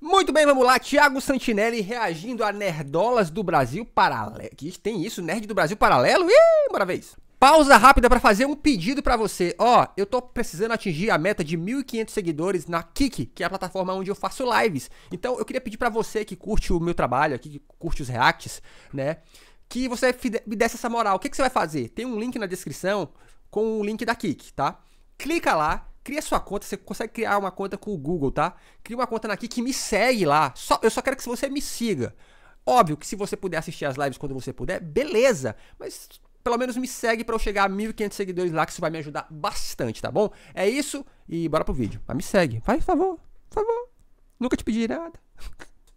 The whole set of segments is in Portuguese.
Muito bem, vamos lá. Tiago Santinelli reagindo a nerdolas do Brasil paralelo. Que tem isso, nerd do Brasil paralelo? Ih, bora vez. Pausa rápida para fazer um pedido para você. Ó, oh, eu tô precisando atingir a meta de 1500 seguidores na Kik, que é a plataforma onde eu faço lives. Então, eu queria pedir para você que curte o meu trabalho aqui, que curte os reacts, né, que você me desse essa moral. O que, que você vai fazer? Tem um link na descrição com o link da Kik, tá? Clica lá, Cria sua conta, você consegue criar uma conta com o Google, tá? Cria uma conta naqui que me segue lá. Só, eu só quero que você me siga. Óbvio que se você puder assistir as lives quando você puder, beleza. Mas pelo menos me segue para eu chegar a 1.500 seguidores lá, que isso vai me ajudar bastante, tá bom? É isso e bora pro vídeo. Mas me segue, faz favor, por favor. Nunca te pedi nada.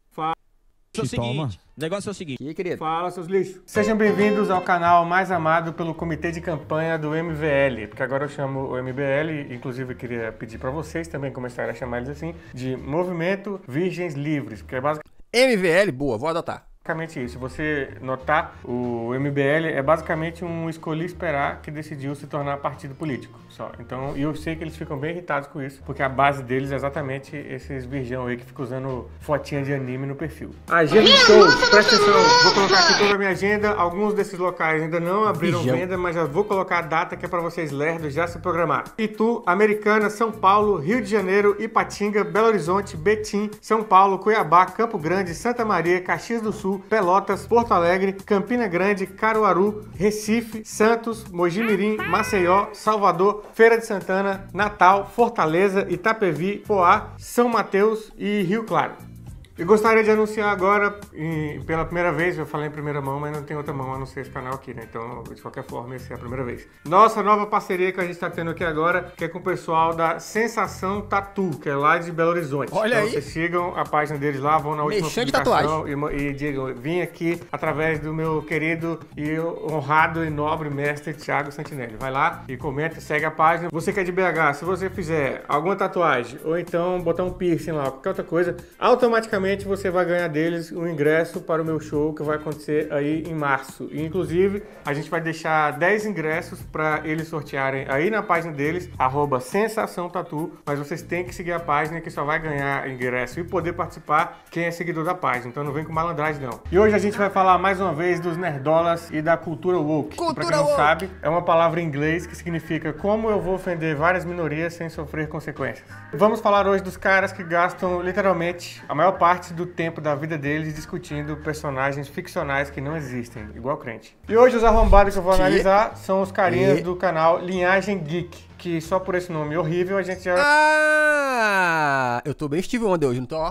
Faz. É o seguinte. O negócio é o seguinte. E querido? Fala, seus lixos. Sejam bem-vindos ao canal mais amado pelo comitê de campanha do MVL, porque agora eu chamo o MBL, inclusive eu queria pedir para vocês também começarem a chamar eles assim, de Movimento Virgens Livres, porque é basicamente... MVL, boa, vou adotar basicamente isso. Se você notar, o MBL é basicamente um escolhi esperar que decidiu se tornar partido político só. Então, e eu sei que eles ficam bem irritados com isso, porque a base deles é exatamente esses virgão aí que ficam usando fotinha de anime no perfil. Agenda ah, de shows, presta atenção, vou colocar aqui toda a minha agenda. Alguns desses locais ainda não abriram venda, mas já vou colocar a data que é para vocês lerdos já se programar. Itu, Americana, São Paulo, Rio de Janeiro, Ipatinga, Belo Horizonte, Betim, São Paulo, Cuiabá, Campo Grande, Santa Maria, Caxias do Sul, Sul, Pelotas, Porto Alegre, Campina Grande, Caruaru, Recife, Santos, Mojimirim, Maceió, Salvador, Feira de Santana, Natal, Fortaleza, Itapevi, Poá, São Mateus e Rio Claro. E gostaria de anunciar agora, pela primeira vez, eu falei em primeira mão, mas não tem outra mão a não ser esse canal aqui, né? Então, de qualquer forma, essa é a primeira vez. Nossa nova parceria que a gente está tendo aqui agora, que é com o pessoal da Sensação Tatu, que é lá de Belo Horizonte. Olha então, aí! vocês sigam a página deles lá, vão na última Mexendo de tatuagem. E, e digam, vim aqui através do meu querido e honrado e nobre mestre Thiago Santinelli. Vai lá e comenta, segue a página. Você que é de BH, se você fizer alguma tatuagem ou então botar um piercing lá, qualquer outra coisa, automaticamente Provavelmente você vai ganhar deles um ingresso para o meu show que vai acontecer aí em março. E, inclusive, a gente vai deixar 10 ingressos para eles sortearem aí na página deles, arroba Sensação Tatu, mas vocês têm que seguir a página que só vai ganhar ingresso e poder participar quem é seguidor da página. Então não vem com malandragem, não. E hoje a gente vai falar mais uma vez dos nerdolas e da cultura woke. Cultura pra quem não woke. sabe, é uma palavra em inglês que significa como eu vou ofender várias minorias sem sofrer consequências. Vamos falar hoje dos caras que gastam literalmente a maior parte parte do tempo da vida deles discutindo personagens ficcionais que não existem, igual crente. E hoje os arrombados que eu vou analisar são os carinhas do canal Linhagem Geek, que só por esse nome horrível a gente já. Ah! Eu tô bem Steve Wonder hoje, não tô?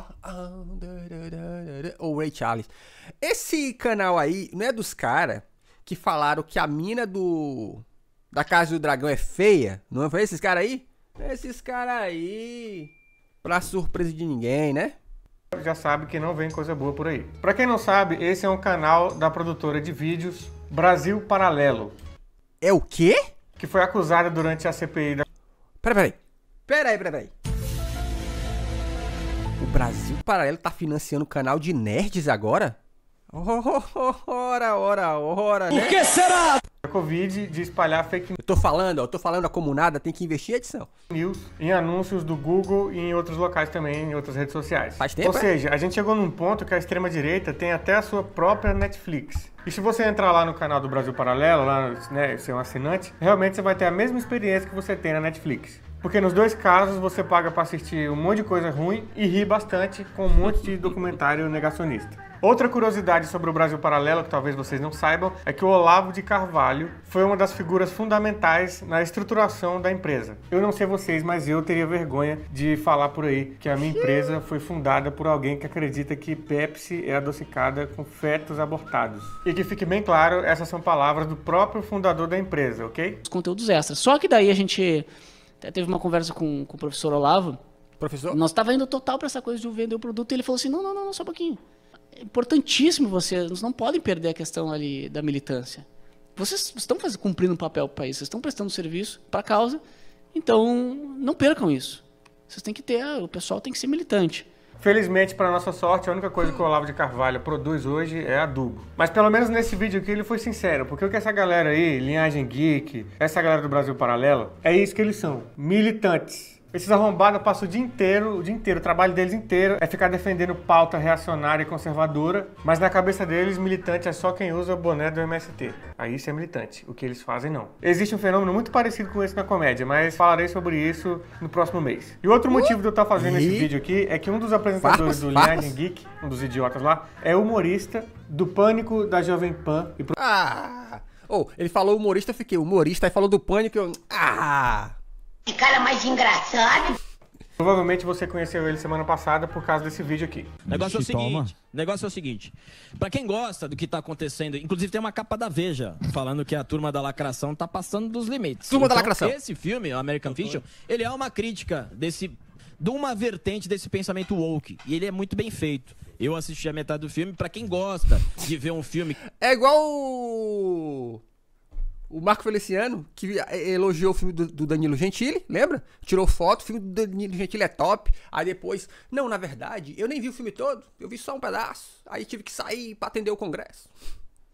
Ou Ray Charles. Esse canal aí não é dos caras que falaram que a mina do. da Casa do Dragão é feia? Não é? Foi esses caras aí? É esses caras aí. Pra surpresa de ninguém, né? já sabe que não vem coisa boa por aí. Para quem não sabe, esse é um canal da produtora de vídeos Brasil Paralelo. É o quê? Que foi acusada durante a CPI da. Peraí, peraí. Peraí, peraí, O Brasil Paralelo tá financiando o canal de nerds agora? Ora, ora, ora, né? O né? que será? Covid de espalhar fake news. Eu tô falando, eu tô falando a comunada tem que investir em edição. News, em anúncios do Google e em outros locais também, em outras redes sociais. Faz tempo, Ou é? seja, a gente chegou num ponto que a extrema-direita tem até a sua própria Netflix. E se você entrar lá no canal do Brasil Paralelo, lá, né, ser um assinante, realmente você vai ter a mesma experiência que você tem na Netflix. Porque nos dois casos você paga para assistir um monte de coisa ruim e ri bastante com um monte de documentário negacionista. Outra curiosidade sobre o Brasil Paralelo, que talvez vocês não saibam, é que o Olavo de Carvalho foi uma das figuras fundamentais na estruturação da empresa. Eu não sei vocês, mas eu teria vergonha de falar por aí que a minha empresa foi fundada por alguém que acredita que Pepsi é adocicada com fetos abortados. E que fique bem claro, essas são palavras do próprio fundador da empresa, ok? Os conteúdos extras. Só que daí a gente até teve uma conversa com, com o professor Olavo. Professor? Nós estava indo total para essa coisa de vender o produto e ele falou assim: não, não, não, só um pouquinho. É importantíssimo vocês, vocês não podem perder a questão ali da militância. Vocês estão cumprindo um papel para o país, vocês estão prestando serviço para a causa, então não percam isso. Vocês têm que ter, o pessoal tem que ser militante. Felizmente, para nossa sorte, a única coisa que o Olavo de Carvalho produz hoje é adubo. Mas pelo menos nesse vídeo aqui ele foi sincero, porque o que essa galera aí, linhagem geek, essa galera do Brasil Paralelo, é isso que eles são: militantes. Esses arrombados passam o dia inteiro, o dia inteiro, o trabalho deles inteiro é ficar defendendo pauta reacionária e conservadora, mas na cabeça deles, militante é só quem usa o boné do MST. Aí isso é militante, o que eles fazem não. Existe um fenômeno muito parecido com esse na comédia, mas falarei sobre isso no próximo mês. E outro motivo de eu estar tá fazendo esse vídeo aqui é que um dos apresentadores do Lion Geek, um dos idiotas lá, é humorista do Pânico da Jovem Pan e... Pro... Ah! Oh, ele falou humorista, eu fiquei humorista, aí falou do Pânico, eu... Ah! Que cara mais engraçado. Provavelmente você conheceu ele semana passada por causa desse vídeo aqui. O negócio é o seguinte, negócio é o seguinte. Para quem gosta do que tá acontecendo, inclusive tem uma capa da Veja falando que a turma da lacração tá passando dos limites. Turma então, da lacração. Esse filme, o American Fiction, ele é uma crítica desse de uma vertente desse pensamento woke, e ele é muito bem feito. Eu assisti a metade do filme para quem gosta de ver um filme. É igual o Marco Feliciano, que elogiou o filme do, do, Danilo Gentili, lembra? Tirou foto, o filme do Danilo Gentili é top. Aí depois, não, na verdade, eu nem vi o filme todo, eu vi só um pedaço. Aí tive que sair para atender o Congresso.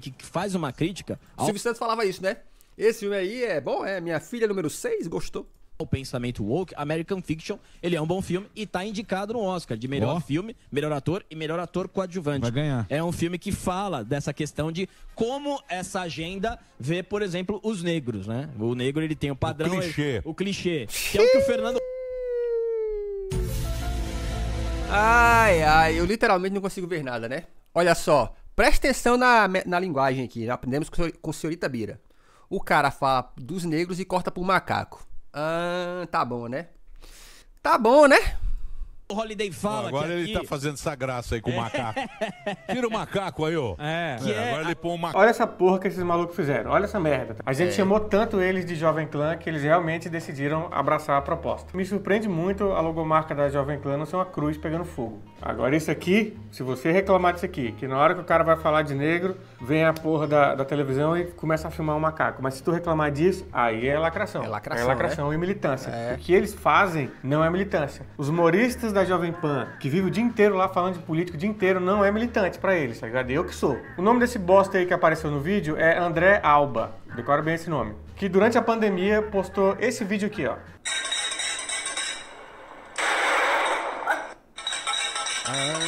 Que faz uma crítica. Ao... O Silvio Santos falava isso, né? Esse filme aí é bom, é minha filha número 6, gostou o pensamento woke, American Fiction, ele é um bom filme e está indicado no Oscar de melhor oh. filme, melhor ator e melhor ator coadjuvante. Vai ganhar. É um filme que fala dessa questão de como essa agenda vê, por exemplo, os negros, né? O negro ele tem o padrão, o clichê, ele, o clichê, que é o que o Fernando Ai, ai, eu literalmente não consigo ver nada, né? Olha só, presta atenção na, na linguagem aqui, né? aprendemos com, o senhorita Bira. O cara fala dos negros e corta pro macaco. Ah, tá bom, né? Tá bom, né? O Holiday fala. Oh, agora ele tá aqui... tá fazendo essa graça aí com o é. macaco. Tira o macaco aí, ó. É. é, é agora é... ele põe o um macaco. Olha essa porra que esses malucos fizeram. Olha essa merda. A gente é. chamou tanto eles de Jovem Clã que eles realmente decidiram abraçar a proposta. Me surpreende muito a logomarca da Jovem Clã não ser uma cruz pegando fogo. Agora isso aqui, se você reclamar disso aqui, que na hora que o cara vai falar de negro, vem a porra da, da televisão e começa a filmar o um macaco. Mas se tu reclamar disso, aí é lacração. É lacração, É lacração né? e militância. É. O que eles fazem não é militância. Os humoristas da Jovem Pan, que vive o dia inteiro lá falando de político o dia inteiro, não é militante para eles, tá ligado? Eu que sou. O nome desse bosta aí que apareceu no vídeo é André Alba. Decora bem esse nome. Que durante a pandemia postou esse vídeo aqui, ó. Ah.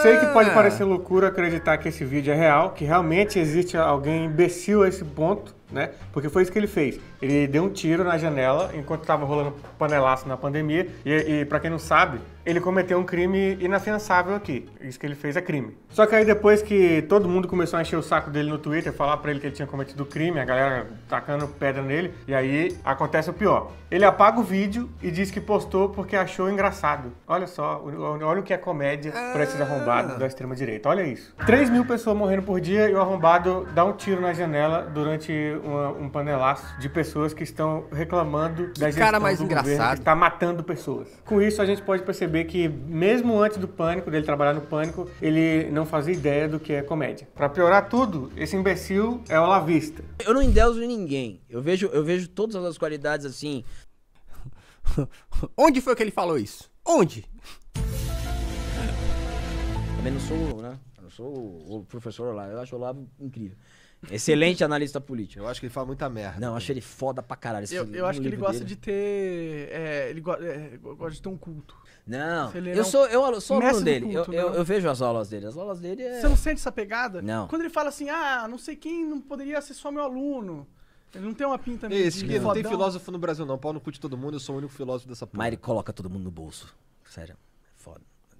Sei que pode parecer loucura acreditar que esse vídeo é real, que realmente existe alguém imbecil a esse ponto, né? Porque foi isso que ele fez. Ele deu um tiro na janela enquanto estava rolando panelaço na pandemia. E, e para quem não sabe, ele cometeu um crime inafiançável aqui. Isso que ele fez é crime. Só que aí depois que todo mundo começou a encher o saco dele no Twitter, falar para ele que ele tinha cometido crime, a galera tacando pedra nele, e aí acontece o pior. Ele apaga o vídeo e diz que postou porque achou engraçado. Olha só, olha o que é comédia para esses arrombados ah. da extrema direita. Olha isso. 3 mil pessoas morrendo por dia e o arrombado dá um tiro na janela durante uma, um panelaço de pessoas pessoas que estão reclamando da gestão cara mais do engraçado. governo que está matando pessoas. Com isso, a gente pode perceber que mesmo antes do pânico, dele trabalhar no pânico, ele não fazia ideia do que é comédia. Para piorar tudo, esse imbecil é o lavista. Eu não endeuso ninguém. Eu vejo, eu vejo todas as qualidades assim. Onde foi que ele falou isso? Onde? Também não sou, né? Eu não sou o professor lá. Eu acho o Olavo incrível. Excelente analista político. Eu acho que ele fala muita merda. Não, eu acho ele foda pra caralho. Eu, eu acho que ele gosta dele. de ter. É, ele go é, gosta de ter um culto. Não, é eu, sou, eu sou aluno dele. Culto, eu, eu, né? eu, vejo as aulas dele. As aulas dele é... Você não sente essa pegada? Não. Quando ele fala assim, ah, não sei quem não poderia ser só meu aluno. Ele não tem uma pinta mesmo Esse que não. não tem filósofo no Brasil, não. Paulo no cu de todo mundo, eu sou o único filósofo dessa porra. Mas ele coloca todo mundo no bolso. Sério.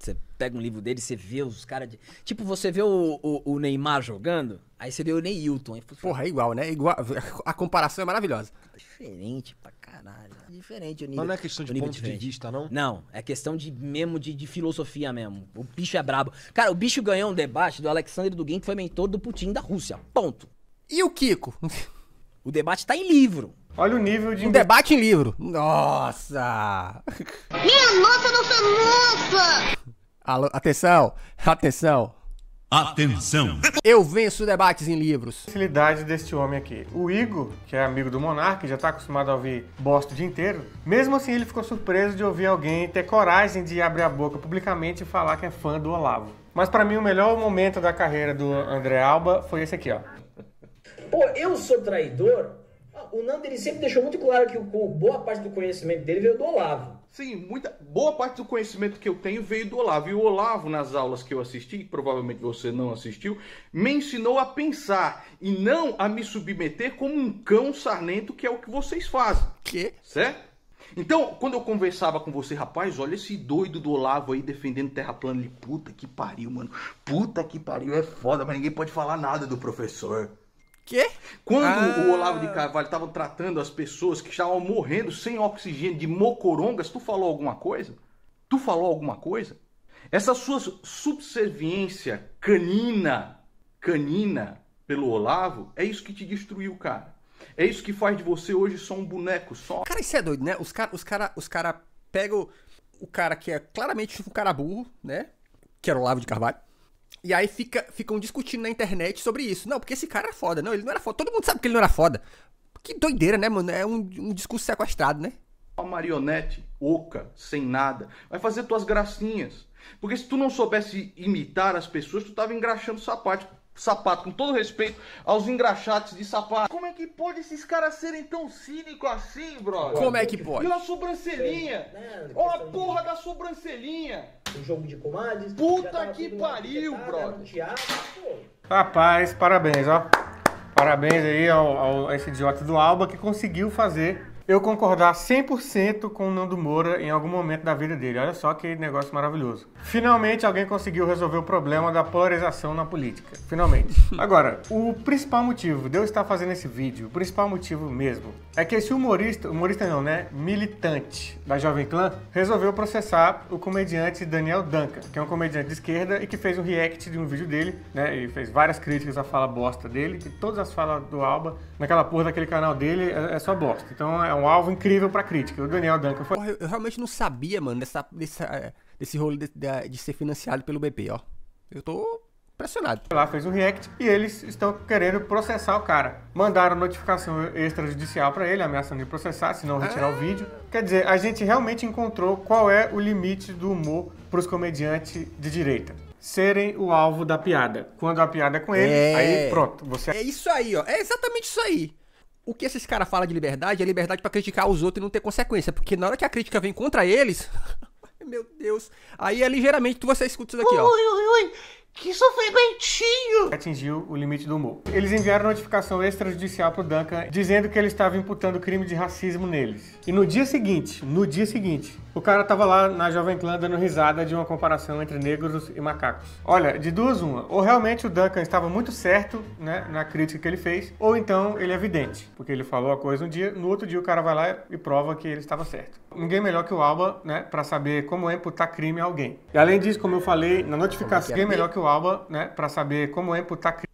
Você pega um livro dele, você vê os caras de. Tipo, você vê o, o, o, Neymar jogando, aí você vê o Neilton. Aí, Porra, é igual, né? Igual, a comparação é maravilhosa. É diferente pra caralho. É diferente o nível. Mas não é questão de ponto diferente. de vista, não? Não, é questão de mesmo de, de, filosofia mesmo. O bicho é brabo. Cara, o bicho ganhou um debate do Alexandre Dugin, que foi mentor do Putin da Rússia. Ponto. E o Kiko? O debate tá em livro. Olha o nível de. Um debate em livro. Nossa! Minha nossa, nossa, nossa! Alô, atenção, atenção. Atenção! Eu venço debates em livros. Facilidade deste homem aqui. O Igor, que é amigo do Monarca, já tá acostumado a ouvir bosta o dia inteiro. Mesmo assim, ele ficou surpreso de ouvir alguém ter coragem de abrir a boca publicamente e falar que é fã do Olavo. Mas para mim, o melhor momento da carreira do André Alba foi esse aqui, ó. Pô, eu sou traidor? O Nando, ele sempre deixou muito claro que boa parte do conhecimento dele veio do Olavo. Sim, muita boa parte do conhecimento que eu tenho veio do Olavo. E o Olavo, nas aulas que eu assisti, que provavelmente você não assistiu, me ensinou a pensar e não a me submeter como um cão sarnento, que é o que vocês fazem. Que? Certo? Então, quando eu conversava com você, rapaz, olha esse doido do Olavo aí defendendo terra plana. Ele, puta que pariu, mano. Puta que pariu, é foda, mas ninguém pode falar nada do professor. Quê? Quando ah. o Olavo de Carvalho estava tratando as pessoas que estavam morrendo sem oxigênio de mocorongas, tu falou alguma coisa? Tu falou alguma coisa? Essa sua subserviência canina, canina pelo Olavo, é isso que te destruiu, cara. É isso que faz de você hoje só um boneco, só. Cara, isso é doido, né? Os caras os cara, os cara pegam o cara que é claramente um cara burro, né? Que era o Olavo de Carvalho e aí fica, ficam discutindo na internet sobre isso. Não, porque esse cara era é foda. Não, ele não era foda. Todo mundo sabe que ele não era foda. Que doideira, né, mano? É um, um discurso sequestrado, né? Uma marionete oca, sem nada. Vai fazer tuas gracinhas. Porque se tu não soubesse imitar as pessoas, tu tava engraxando o sapato sapato, com todo respeito aos engraxates de sapato. Como é que pode esses caras serem tão cínicos assim, brother? Como é que pode? E é, né, a sobrancelhinha! Olha a porra da sobrancelhinha! O jogo de comandos. Puta que pariu, brother! Rapaz, parabéns, ó. Parabéns aí ao, ao, esse idiota do Alba que conseguiu fazer eu concordar 100% com o Nando Moura em algum momento da vida dele. Olha só que negócio maravilhoso. Finalmente alguém conseguiu resolver o problema da polarização na política. Finalmente. Agora, o principal motivo de eu estar fazendo esse vídeo, o principal motivo mesmo, é que esse humorista, humorista não, né? Militante da Jovem Clã, resolveu processar o comediante Daniel Duncan, que é um comediante de esquerda e que fez um react de um vídeo dele, né? E fez várias críticas à fala bosta dele, que todas as falas do Alba naquela porra daquele canal dele é, é só bosta. Então é é um alvo incrível pra crítica. O Daniel Duncan foi. Porra, eu realmente não sabia, mano, dessa, dessa é, desse rolo de, de, de, ser financiado pelo BP, ó. Eu tô impressionado. Lá fez o react e eles estão querendo processar o cara. Mandaram notificação extrajudicial para ele, ameaçando de processar, se não retirar ah. o vídeo. Quer dizer, a gente realmente encontrou qual é o limite do humor para os comediantes de direita serem o alvo da piada. Quando a piada é com ele, é... aí pronto, você É isso aí, ó. É exatamente isso aí o que esses caras falam de liberdade é liberdade para criticar os outros e não ter consequência. Porque na hora que a crítica vem contra eles. meu Deus. Aí é ligeiramente tu você escuta isso daqui, ó. Ui, ui, ui. Que sorvetinho! Atingiu o limite do humor. Eles enviaram notificação extrajudicial pro Duncan dizendo que ele estava imputando crime de racismo neles. E no dia seguinte, no dia seguinte, o cara tava lá na Jovem Clã dando risada de uma comparação entre negros e macacos. Olha, de duas uma, ou realmente o Duncan estava muito certo, né, na crítica que ele fez, ou então ele é vidente, porque ele falou a coisa um dia, no outro dia o cara vai lá e prova que ele estava certo. Ninguém melhor que o Alba, né, para saber como é imputar crime a alguém. E além disso, como eu falei, na notificação, ninguém melhor que o Alba, né, para saber como é imputar crime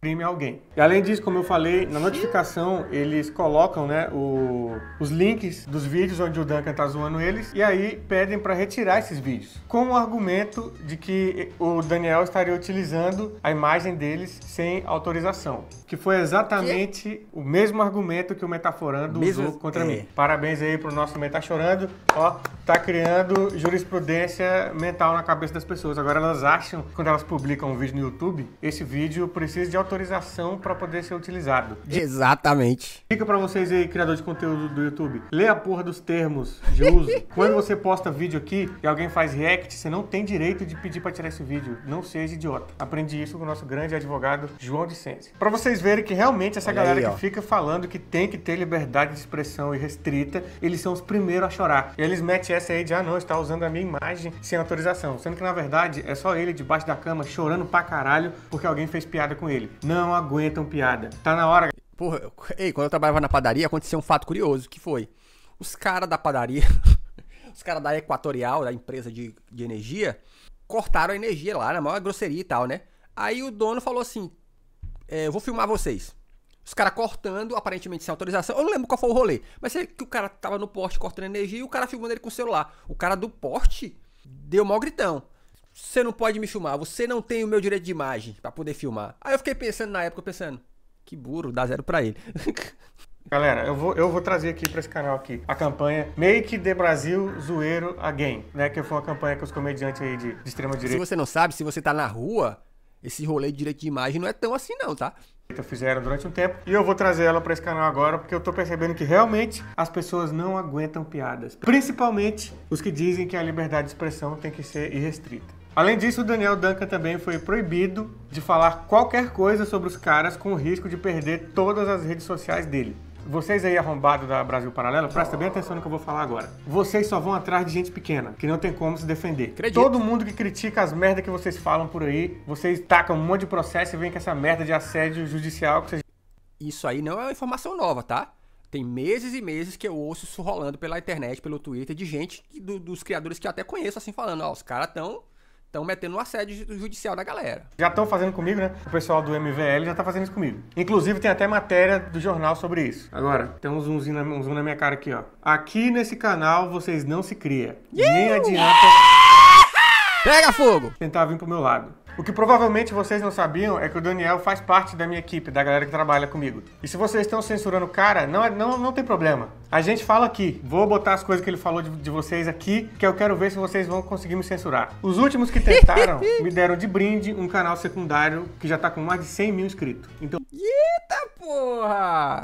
crime a alguém. E além disso, como eu falei, na notificação eles colocam né, o, os links dos vídeos onde o Duncan tá zoando eles e aí pedem para retirar esses vídeos, com o argumento de que o Daniel estaria utilizando a imagem deles sem autorização, que foi exatamente que? o mesmo argumento que o Metaforando mesmo... usou contra é. mim. Parabéns aí pro nosso Meta Chorando, ó, tá criando jurisprudência mental na cabeça das pessoas. Agora elas acham, quando elas publicam um vídeo no YouTube, esse vídeo precisa de autorização autorização para poder ser utilizado. Exatamente. Fica para vocês aí, criador de conteúdo do YouTube. Lê a porra dos termos de uso. Quando você posta vídeo aqui e alguém faz react, você não tem direito de pedir para tirar esse vídeo. Não seja idiota. Aprendi isso com o nosso grande advogado João de Sense. Para vocês verem que realmente essa Olha galera aí, que fica falando que tem que ter liberdade de expressão irrestrita, eles são os primeiros a chorar. E eles metem essa aí de, ah não, está usando a minha imagem sem autorização. Sendo que na verdade é só ele debaixo da cama chorando pra caralho porque alguém fez piada com ele não aguentam piada. Tá na hora. Porra, eu... ei, quando eu trabalhava na padaria, aconteceu um fato curioso, que foi. Os caras da padaria, os caras da Equatorial, da empresa de, de energia, cortaram a energia lá, na maior grosseria e tal, né? Aí o dono falou assim: é, eu vou filmar vocês. Os caras cortando, aparentemente sem autorização. Eu não lembro qual foi o rolê. Mas é que o cara tava no poste cortando energia e o cara filmando ele com o celular. O cara do poste deu mó gritão você não pode me filmar, você não tem o meu direito de imagem para poder filmar. Aí eu fiquei pensando na época, pensando, que burro, dá zero para ele. Galera, eu vou, eu vou trazer aqui para esse canal aqui a campanha Make the Brasil Zoeiro Again, né? Que foi uma campanha que os comediantes aí de, de extrema direita. Se você não sabe, se você tá na rua, esse rolê de direito de imagem não é tão assim não, tá? fizeram durante um tempo e eu vou trazer ela para esse canal agora porque eu tô percebendo que realmente as pessoas não aguentam piadas, principalmente os que dizem que a liberdade de expressão tem que ser irrestrita. Além disso, o Daniel Duncan também foi proibido de falar qualquer coisa sobre os caras com o risco de perder todas as redes sociais dele. Vocês aí arrombados da Brasil Paralelo, presta bem atenção no que eu vou falar agora. Vocês só vão atrás de gente pequena, que não tem como se defender. Acredito. Todo mundo que critica as merdas que vocês falam por aí, vocês tacam um monte de processo e vem com essa merda de assédio judicial que vocês... Isso aí não é uma informação nova, tá? Tem meses e meses que eu ouço isso rolando pela internet, pelo Twitter, de gente, que, do, dos criadores que eu até conheço, assim, falando, ó, os caras tão estão metendo um assédio judicial na galera. Já estão fazendo comigo, né? O pessoal do MVL já está fazendo isso comigo. Inclusive, tem até matéria do jornal sobre isso. Agora, tem um zoomzinho na, um zoom na minha cara aqui, ó. Aqui nesse canal, vocês não se criam. Nem adianta... Pega fogo! Tentar vir pro meu lado. O que provavelmente vocês não sabiam é que o Daniel faz parte da minha equipe, da galera que trabalha comigo. E se vocês estão censurando o cara, não, é, não, não tem problema. A gente fala aqui. Vou botar as coisas que ele falou de, de vocês aqui, que eu quero ver se vocês vão conseguir me censurar. Os últimos que tentaram me deram de brinde um canal secundário que já tá com mais de 100 mil inscritos. Então. Eita porra!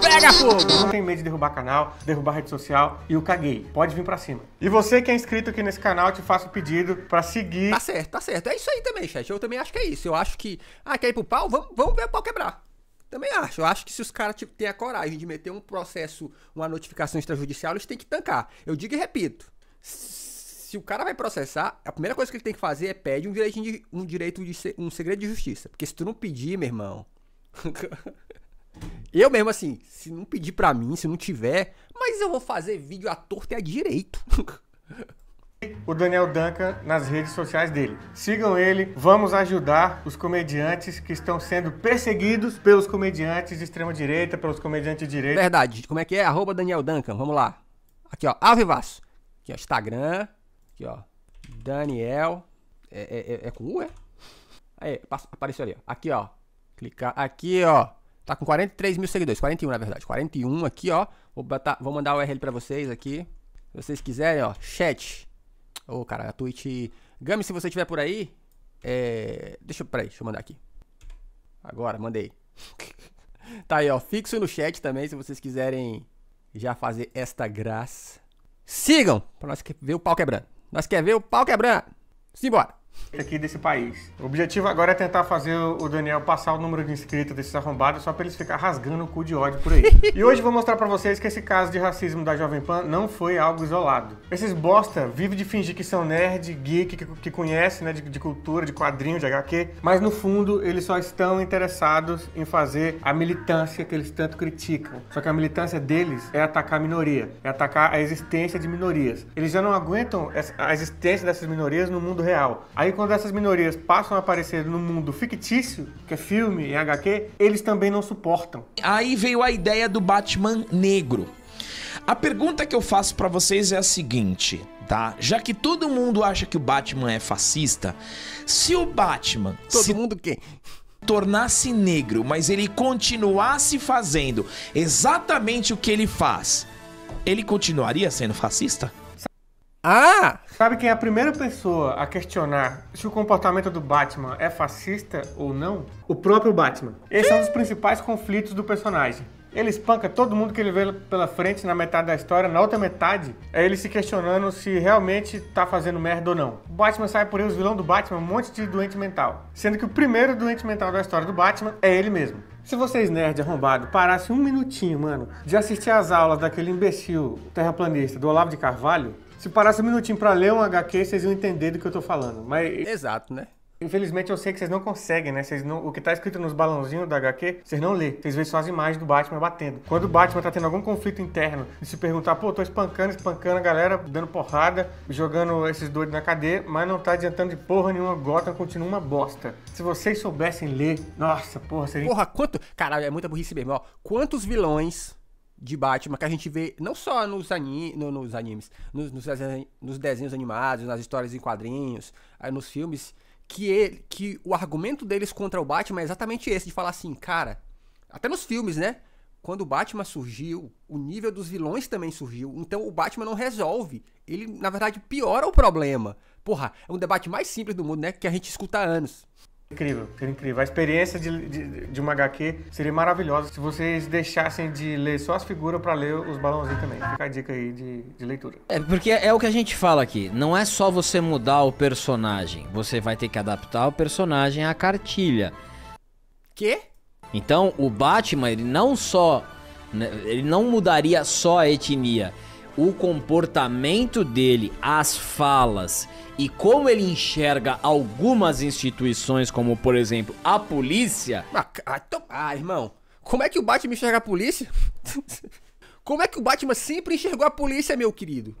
Pega fogo! Não tem medo de derrubar canal, derrubar rede social e o caguei. Pode vir pra cima. E você que é inscrito aqui nesse canal, eu te faço o pedido para seguir. Tá certo, tá certo. É isso aí também, chat. Eu também acho que é isso. Eu acho que. Ah, quer ir pro pau? Vamos, vamos ver o pau quebrar. Também acho. Eu acho que se os caras tipo, têm a coragem de meter um processo, uma notificação extrajudicial, eles têm que tancar. Eu digo e repito. Se o cara vai processar, a primeira coisa que ele tem que fazer é pedir um direito de, um, direito de, um segredo de justiça. Porque se tu não pedir, meu irmão. eu mesmo assim, se não pedir pra mim, se não tiver, mas eu vou fazer vídeo à torta e a direito. o Daniel Duncan nas redes sociais dele. Sigam ele, vamos ajudar os comediantes que estão sendo perseguidos pelos comediantes de extrema direita, pelos comediantes de direita. Verdade, como é que é? Arroba Daniel Duncan, vamos lá. Aqui ó, Avivaço. Aqui ó, Instagram. Aqui ó, Daniel. É, é, é, é com U, é? Aí, apareceu ali ó. Aqui ó, clicar aqui ó. Tá com 43 mil seguidores, 41 na verdade, 41 aqui ó. Vou, botar, vou mandar o URL pra vocês aqui. Se vocês quiserem ó, chat Ô, oh, cara, a Twitch. Gami, se você estiver por aí. É. Deixa. Peraí, deixa eu mandar aqui. Agora, mandei. tá aí, ó. Fixo no chat também, se vocês quiserem já fazer esta graça. Sigam! Pra nós ver o pau quebrando. Nós quer ver o pau quebrando. Simbora! aqui desse país. O objetivo agora é tentar fazer o Daniel passar o número de inscritos desses arrombados só para eles ficar rasgando o cu de ódio por aí. e hoje vou mostrar para vocês que esse caso de racismo da Jovem Pan não foi algo isolado. Esses bosta vivem de fingir que são nerd, geek, que, que conhece, né, de, de cultura, de quadrinho, de HQ, mas no fundo eles só estão interessados em fazer a militância que eles tanto criticam. Só que a militância deles é atacar a minoria, é atacar a existência de minorias. Eles já não aguentam a existência dessas minorias no mundo real. A Aí quando essas minorias passam a aparecer no mundo fictício, que é filme e HQ, eles também não suportam. Aí veio a ideia do Batman negro. A pergunta que eu faço para vocês é a seguinte, tá? Já que todo mundo acha que o Batman é fascista, se o Batman... Todo se... mundo quem? tornasse negro, mas ele continuasse fazendo exatamente o que ele faz, ele continuaria sendo fascista? Ah! Sabe quem é a primeira pessoa a questionar se o comportamento do Batman é fascista ou não? O próprio Batman. Esse é um dos principais conflitos do personagem. Ele espanca todo mundo que ele vê pela frente na metade da história, na outra metade é ele se questionando se realmente tá fazendo merda ou não. O Batman sai por aí, os vilões do Batman, um monte de doente mental. Sendo que o primeiro doente mental da história do Batman é ele mesmo. Se vocês, nerd arrombado, parassem um minutinho, mano, de assistir as aulas daquele imbecil terraplanista do Olavo de Carvalho, se parasse um minutinho para ler um HQ, vocês iam entender do que eu tô falando. Mas. Exato, né? Infelizmente eu sei que vocês não conseguem, né? Vocês não, o que tá escrito nos balãozinhos da HQ, vocês não lê. Vocês veem só as imagens do Batman batendo. Quando o Batman tá tendo algum conflito interno e se perguntar, pô, tô espancando, espancando a galera, dando porrada, jogando esses doidos na cadeia, mas não tá adiantando de porra nenhuma, gota, continua uma bosta. Se vocês soubessem ler, nossa, porra, seria... Porra, quanto... Caralho, é muita burrice mesmo, ó. Quantos vilões de Batman que a gente vê não só nos, ani no, nos animes, nos, nos, nos, desenhos animados, nas histórias em quadrinhos, eh, nos filmes, que, ele, que o argumento deles contra o Batman é exatamente esse, de falar assim, cara, até nos filmes, né? Quando o Batman surgiu, o nível dos vilões também surgiu. Então o Batman não resolve. Ele, na verdade, piora o problema. Porra, é um debate mais simples do mundo, né? Que a gente escuta há anos. Incrível, seria incrível. A experiência de, de, de uma HQ seria maravilhosa se vocês deixassem de ler só as figuras para ler os balãozinhos também. Fica a dica aí de, de leitura. É porque é, é o que a gente fala aqui. Não é só você mudar o personagem. Você vai ter que adaptar o personagem à cartilha. Quê? Então, o Batman, ele não só. Né, ele não mudaria só a etnia. O comportamento dele, as falas e como ele enxerga algumas instituições, como por exemplo a polícia. Ah, ah, então, ah irmão, como é que o Batman enxerga a polícia? como é que o Batman sempre enxergou a polícia, meu querido?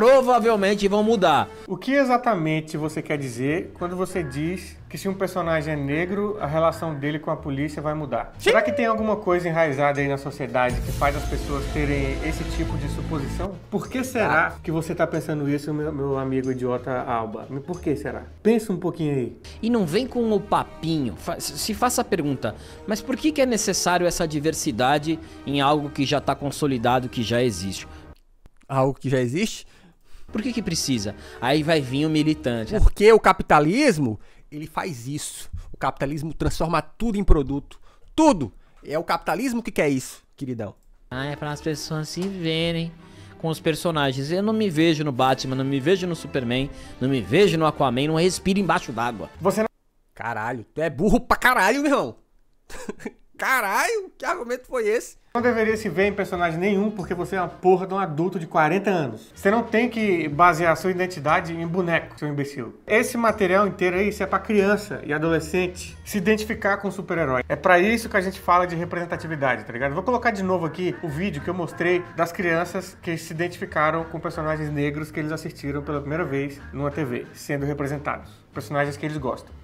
provavelmente vão mudar. O que exatamente você quer dizer quando você diz que se um personagem é negro, a relação dele com a polícia vai mudar? Sim. Será que tem alguma coisa enraizada aí na sociedade que faz as pessoas terem esse tipo de suposição? Por que tá. será que você está pensando isso, meu, amigo idiota Alba? Por que será? Pensa um pouquinho aí. E não vem com o papinho. Se faça a pergunta, mas por que, que é necessário essa diversidade em algo que já está consolidado, que já existe? Algo que já existe? Por que, que precisa? Aí vai vir o militante. Porque o capitalismo, ele faz isso. O capitalismo transforma tudo em produto. Tudo! É o capitalismo que quer isso, queridão. Ah, é para as pessoas se verem com os personagens. Eu não me vejo no Batman, não me vejo no Superman, não me vejo no Aquaman, não respiro embaixo d'água. Você não... Caralho, tu é burro pra caralho, meu irmão. Caralho, que argumento foi esse? Não deveria se ver em personagem nenhum porque você é uma porra de um adulto de 40 anos. Você não tem que basear sua identidade em boneco, seu imbecil. Esse material inteiro aí, isso é para criança e adolescente se identificar com super-herói. É para isso que a gente fala de representatividade, tá ligado? Vou colocar de novo aqui o vídeo que eu mostrei das crianças que se identificaram com personagens negros que eles assistiram pela primeira vez numa TV, sendo representados. Personagens que eles gostam.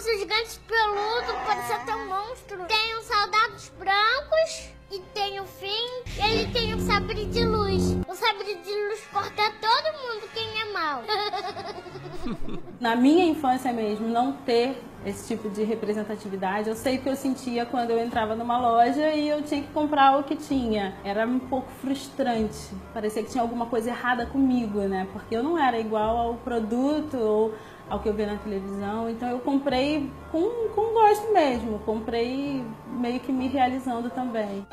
ursos gigantes peludos, parecia até um monstro. Tem os soldados brancos e tem o Finn. Ele tem um sabre de luz. O sabre de luz corta todo mundo quem é mau. Na minha infância mesmo, não ter esse tipo de representatividade. Eu sei que eu sentia quando eu entrava numa loja e eu tinha que comprar o que tinha. Era um pouco frustrante. Parecia que tinha alguma coisa errada comigo, né? Porque eu não era igual ao produto ou ao que eu via na televisão. Então eu comprei com, com gosto mesmo, comprei meio que me realizando também.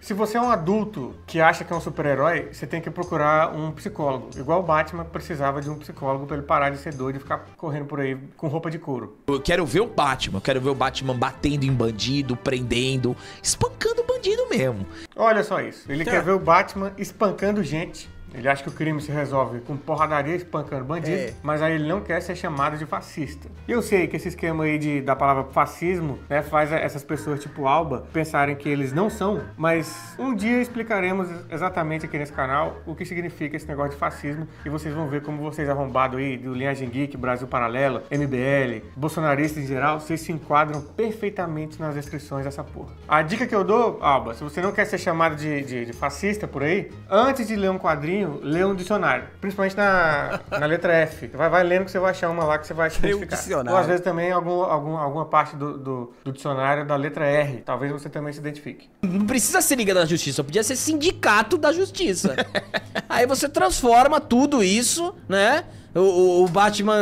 Se você é um adulto que acha que é um super-herói, você tem que procurar um psicólogo. Igual o Batman precisava de um psicólogo para ele parar de ser doido e ficar correndo por aí com roupa de couro. Eu quero ver o Batman, eu quero ver o Batman batendo em bandido, prendendo, espancando bandido mesmo. Olha só isso. Ele tá. quer ver o Batman espancando gente ele acha que o crime se resolve com porradaria, espancando bandido, é. mas aí ele não quer ser chamado de fascista. E eu sei que esse esquema aí de, da palavra fascismo né, faz essas pessoas tipo Alba pensarem que eles não são, mas um dia explicaremos exatamente aqui nesse canal o que significa esse negócio de fascismo e vocês vão ver como vocês arrombado aí do Linhagem Geek, Brasil Paralela, MBL, bolsonaristas em geral, vocês se enquadram perfeitamente nas descrições dessa porra. A dica que eu dou, Alba, se você não quer ser chamado de, de, de fascista por aí, antes de ler um quadrinho, pouquinho, um dicionário. Principalmente na, na letra F. Vai, vai lendo que você vai achar uma lá que você vai se identificar. Ou às vezes também algum, algum, alguma parte do, do, do, dicionário da letra R. Talvez você também se identifique. Não precisa ser Liga da Justiça, podia ser Sindicato da Justiça. Aí você transforma tudo isso, né? O, o, Batman,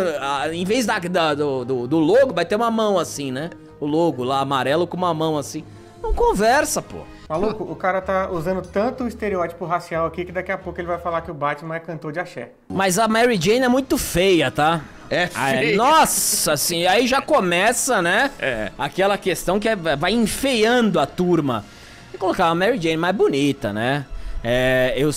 em vez da, da do, do logo, vai ter uma mão assim, né? O logo lá amarelo com uma mão assim. Não conversa, pô. Maluco, o cara tá usando tanto o estereótipo racial aqui que daqui a pouco ele vai falar que o Batman é cantor de axé. Mas a Mary Jane é muito feia, tá? É, ah, é. feia. Aí, nossa, assim, aí já começa, né? É. Aquela questão que é, vai enfeiando a turma. E colocar a Mary Jane mais bonita, né? É, eu...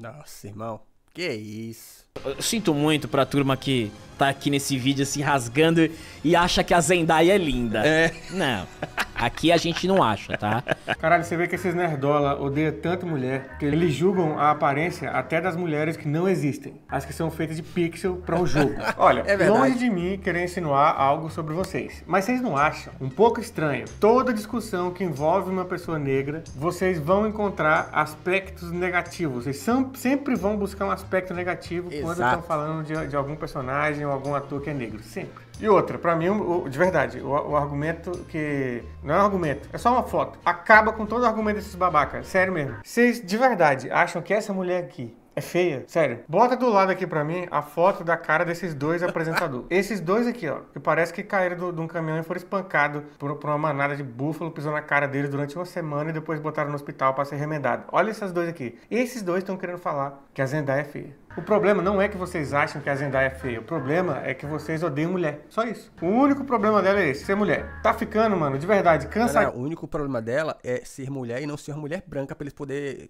Nossa, irmão, que isso? Eu sinto muito pra turma que tá aqui nesse vídeo assim rasgando e acha que a Zendaya é linda. É. Não. Aqui a gente não acha, tá? Caralho, você vê que esses nerdola odeiam tanto mulher que eles julgam a aparência até das mulheres que não existem. As que são feitas de pixel para o jogo. Olha, é longe de mim querer insinuar algo sobre vocês. Mas vocês não acham um pouco estranho? Toda discussão que envolve uma pessoa negra, vocês vão encontrar aspectos negativos. Vocês são, sempre vão buscar um aspecto negativo Exato. quando estão falando de, de algum personagem homenagem algum ator que é negro, sempre. E outra, para mim, de verdade, o, o, argumento que. Não é um argumento, é só uma foto. Acaba com todo o argumento desses babacas, sério mesmo. Vocês de verdade acham que essa mulher aqui é feia, sério. Bota do lado aqui pra mim a foto da cara desses dois apresentadores. Esses dois aqui, ó, que parece que caíram de um caminhão e foram espancados por, por, uma manada de búfalo, pisou na cara deles durante uma semana e depois botaram no hospital para ser remendado. Olha esses dois aqui. Esses dois estão querendo falar que a Zendaya é feia. O problema não é que vocês acham que a Zendaya é feia. O problema é que vocês odeiam mulher. Só isso. O único problema dela é esse, ser mulher. Tá ficando, mano, de verdade, cansa. o único problema dela é ser mulher e não ser uma mulher branca pra eles poderem.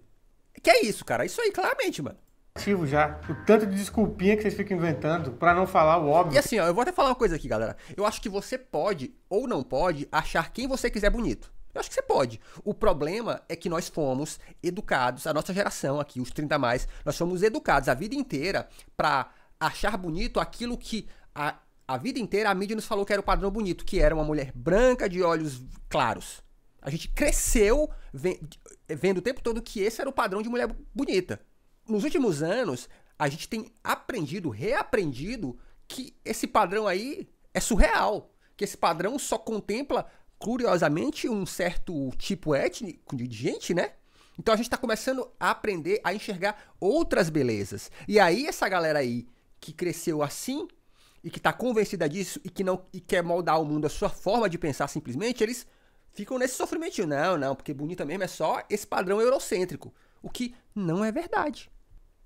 Que é isso, cara? Isso aí, claramente, mano ativo já. O tanto de desculpinha que vocês ficam inventando para não falar o óbvio. E assim, ó, eu vou até falar uma coisa aqui, galera. Eu acho que você pode ou não pode achar quem você quiser bonito. Eu acho que você pode. O problema é que nós fomos educados, a nossa geração aqui, os 30 mais, nós fomos educados a vida inteira para achar bonito aquilo que a, a vida inteira a mídia nos falou que era o padrão bonito, que era uma mulher branca de olhos claros. A gente cresceu vendo o tempo todo que esse era o padrão de mulher bonita. Nos últimos anos, a gente tem aprendido, reaprendido que esse padrão aí é surreal, que esse padrão só contempla curiosamente, um certo tipo étnico de gente, né? Então a gente está começando a aprender a enxergar outras belezas. E aí essa galera aí que cresceu assim e que está convencida disso e que não e quer moldar o mundo a sua forma de pensar simplesmente, eles ficam nesse sofrimento. Não, não, porque bonita mesmo é só esse padrão eurocêntrico, o que não é verdade.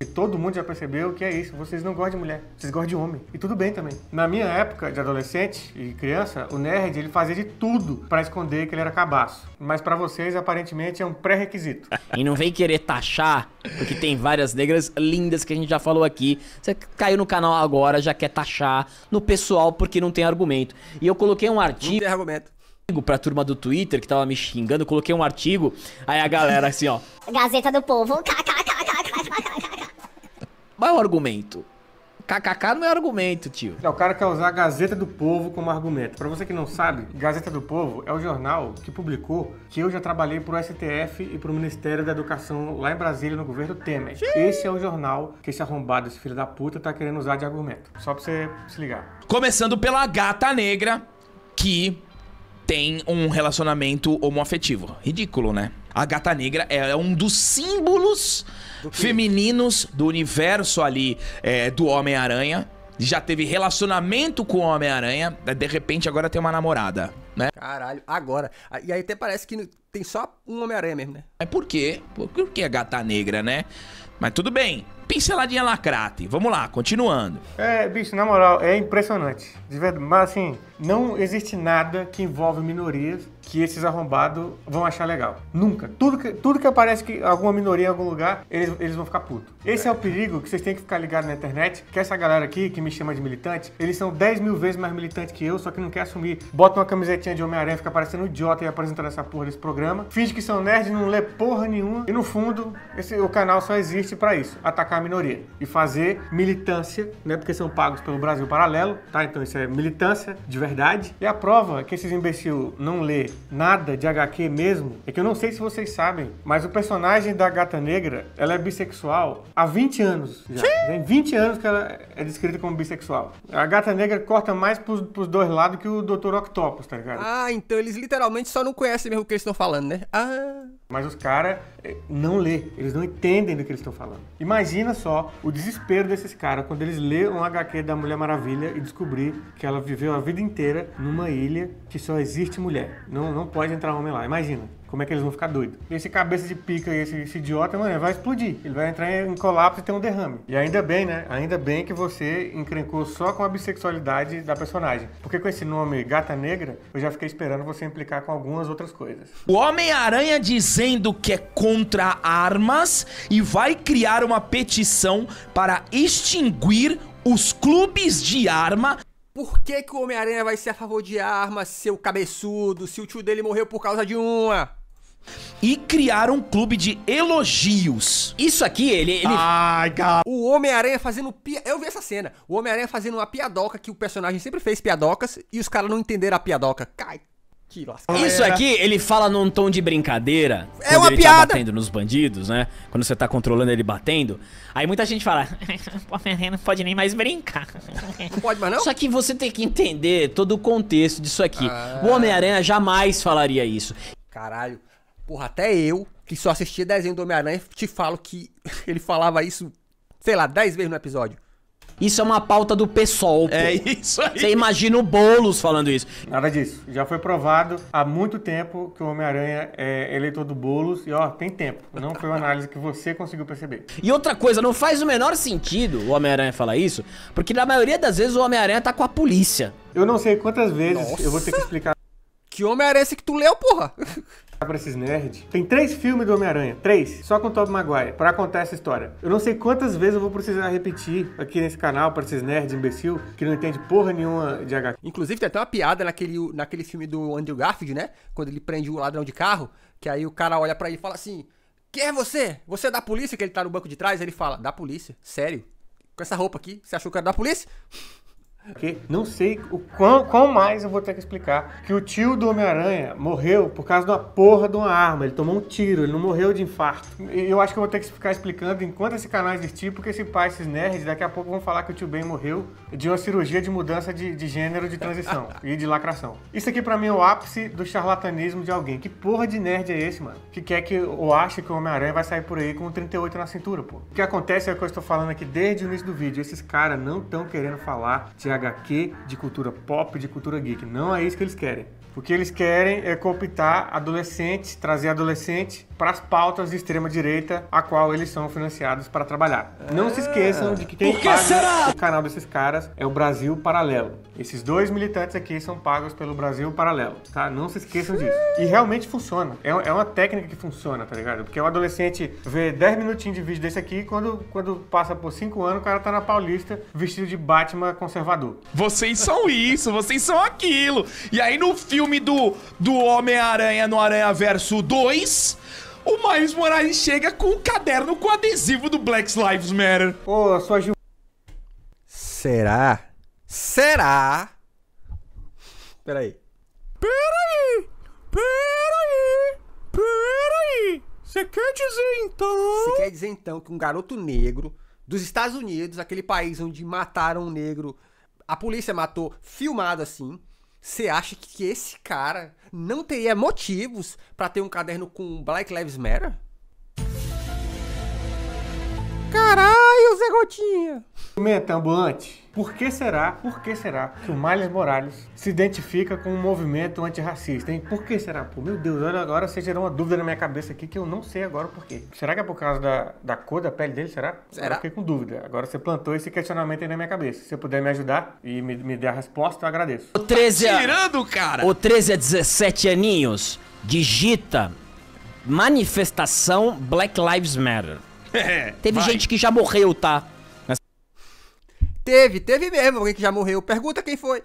E todo mundo já percebeu que é isso. Vocês não gostam de mulher, vocês gostam de homem. E tudo bem também. Na minha época de adolescente e criança, o nerd ele fazia de tudo para esconder que ele era cabaço. Mas para vocês, aparentemente, é um pré-requisito. e não vem querer taxar, porque tem várias negras lindas que a gente já falou aqui. Você caiu no canal agora, já quer taxar no pessoal porque não tem argumento. E eu coloquei um artigo. Não tem argumento pra turma do Twitter que tava me xingando, coloquei um artigo, aí a galera assim, ó. Gazeta do Povo, kkkk. Qual é o argumento? KKK não é argumento, tio. É o cara quer usar a Gazeta do Povo como argumento. Para você que não sabe, Gazeta do Povo é o jornal que publicou que eu já trabalhei pro STF e pro Ministério da Educação lá em Brasília no governo Temer. Esse é o jornal que esse arrombado, esse filho da puta, tá querendo usar de argumento. Só pra você se ligar. Começando pela gata negra que tem um relacionamento homoafetivo. Ridículo, né? A gata negra é um dos símbolos do femininos do universo ali é, do Homem-Aranha. Já teve relacionamento com o Homem-Aranha. Né, de repente agora tem uma namorada, né? Caralho, agora. Ah, e aí até parece que tem só um Homem-Aranha mesmo, né? É por quê? Por que a gata negra, né? Mas tudo bem. Pinceladinha lacrate. Vamos lá, continuando. É, bicho, na moral, é impressionante. De verdade. Mas assim, não existe nada que envolve minorias que esses arrombados vão achar legal. Nunca. Tudo que, tudo que aparece que alguma minoria em algum lugar, eles, eles vão ficar putos. Esse é. é o perigo que vocês têm que ficar ligados na internet, que essa galera aqui, que me chama de militante, eles são 10 mil vezes mais militantes que eu, só que não quer assumir. Bota uma camisetinha de Homem-Aranha, fica parecendo um idiota e apresentando essa porra desse programa. Finge que são nerds, não lê porra nenhuma. E no fundo, esse, o canal só existe para isso, atacar a minoria. E fazer militância, né? Porque são pagos pelo Brasil Paralelo, tá? Então isso é militância de verdade. E a prova que esses imbecil não lê nada de HQ mesmo é que eu não sei se vocês sabem, mas o personagem da Gata Negra, ela é bissexual há 20 anos já. Tem 20 anos que ela é descrita como bissexual. A Gata Negra corta mais pros, pros dois lados que o Dr. Octopus, tá ligado? Ah, então eles literalmente só não conhecem mesmo o que eles estão falando, né? Ah... Mas os caras eh, não lê, eles não entendem do que eles estão falando. Imagina só o desespero desses caras quando eles lêem um HQ da Mulher Maravilha e descobrir que ela viveu a vida inteira numa ilha que só existe mulher. Não não, não pode entrar homem lá. Imagina, como é que eles vão ficar doidos. Esse cabeça de pica e esse, esse, idiota, mano, vai explodir. Ele vai entrar em colapso e ter um derrame. E ainda bem, né? Ainda bem que você encrencou só com a bissexualidade da personagem. Porque com esse nome Gata Negra, eu já fiquei esperando você implicar com algumas outras coisas. O Homem-Aranha dizendo que é contra armas e vai criar uma petição para extinguir os clubes de arma por que, que o Homem-Aranha vai ser a favor de armas, seu cabeçudo, se o tio dele morreu por causa de uma? E criar um clube de elogios. Isso aqui, ele. ele... Ai, cara. O Homem-Aranha fazendo. Pi... Eu vi essa cena. O Homem-Aranha fazendo uma piadoca que o personagem sempre fez piadocas e os caras não entenderam a piadoca. Cai, que Isso aqui, ele fala num tom de brincadeira. É quando uma ele tá piada. tá batendo nos bandidos, né? Quando você tá controlando ele batendo. Aí muita gente fala, Homem-Aranha não pode nem mais brincar. Não pode mais não? Só que você tem que entender todo o contexto disso aqui. Ah. O Homem-Aranha jamais falaria isso. Caralho. Porra, até eu, que só assistia desenho do Homem-Aranha, te falo que ele falava isso, sei lá, 10 vezes no episódio. Isso é uma pauta do PSOL. Pô. É isso aí. Você imagina o Boulos falando isso. Nada disso. Já foi provado há muito tempo que o Homem-Aranha é eleitor do Boulos. E ó, tem tempo. Não foi uma análise que você conseguiu perceber. E outra coisa, não faz o menor sentido o Homem-Aranha falar isso, porque na maioria das vezes o Homem-Aranha tá com a polícia. Eu não sei quantas vezes Nossa. eu vou ter que explicar. Que Homem-Aranha é esse que tu leu, porra? Tá pra esses nerds. Tem três filmes do Homem-Aranha. Três. Só com o Tobey Maguire. Pra contar essa história. Eu não sei quantas vezes eu vou precisar repetir aqui nesse canal pra esses nerds imbecil que não entende porra nenhuma de HQ. Inclusive tem até uma piada naquele, naquele filme do Andrew Garfield, né? Quando ele prende o ladrão de carro. Que aí o cara olha pra ele e fala assim... Quem é você? Você é da polícia? Que ele tá no banco de trás. Ele fala, da polícia? Sério? Com essa roupa aqui? Você achou que era da polícia? Porque não sei o quão, quão, mais eu vou ter que explicar. Que o tio do Homem-Aranha morreu por causa de uma porra de uma arma. Ele tomou um tiro, ele não morreu de infarto. Eu acho que eu vou ter que ficar explicando enquanto esse canal existir, porque esse pai, esses nerds, daqui a pouco vão falar que o tio Ben morreu de uma cirurgia de mudança de, de gênero, de transição e de lacração. Isso aqui para mim é o ápice do charlatanismo de alguém. Que porra de nerd é esse, mano? Que quer que ou acha que o Homem-Aranha vai sair por aí com um 38 na cintura, pô. O que acontece é o que eu estou falando aqui desde o início do vídeo. Esses caras não estão querendo falar de HQ, de cultura pop, de cultura geek. Não é isso que eles querem. O que eles querem é cooptar adolescentes, trazer adolescentes para as pautas de extrema direita a qual eles são financiados para trabalhar. É. Não se esqueçam de que quem que paga será? o canal desses caras é o Brasil Paralelo. Esses dois militantes aqui são pagos pelo Brasil Paralelo, tá? Não se esqueçam disso. E realmente funciona. É, é uma técnica que funciona, tá ligado? Porque o adolescente vê 10 minutinhos de vídeo desse aqui quando, quando passa por 5 anos o cara tá na Paulista vestido de Batman conservador. Vocês são isso, vocês são aquilo. E aí no filme filme do, do Homem-Aranha no Aranha Verso 2, o Miles Morales chega com um caderno com adesivo do Black Lives Matter. Pô, a sua ju... Será? Será? Peraí. Peraí! Peraí! Peraí! Você quer dizer então? Você quer dizer então que um garoto negro dos Estados Unidos, aquele país onde mataram um negro, a polícia matou filmado assim, você acha que esse cara não teria motivos para ter um caderno com Black Lives Matter? Caralho, Zé Gotinha! Meta ambulante. Por que será, por que será que o Miles Morales se identifica com o um movimento antirracista, hein? Por que será? Pô, meu Deus, olha agora, você gerou uma dúvida na minha cabeça aqui que eu não sei agora por quê. Será que é por causa da, da cor da pele dele, será? Será? Eu fiquei com dúvida. Agora você plantou esse questionamento aí na minha cabeça. Se você puder me ajudar e me, me der a resposta, eu agradeço. O 13 a... É- Tirando, cara! O 13 a 17 aninhos, digita manifestação Black Lives Matter. É, teve Vai. gente que já morreu, tá? Teve, teve mesmo alguém que já morreu. Pergunta quem foi.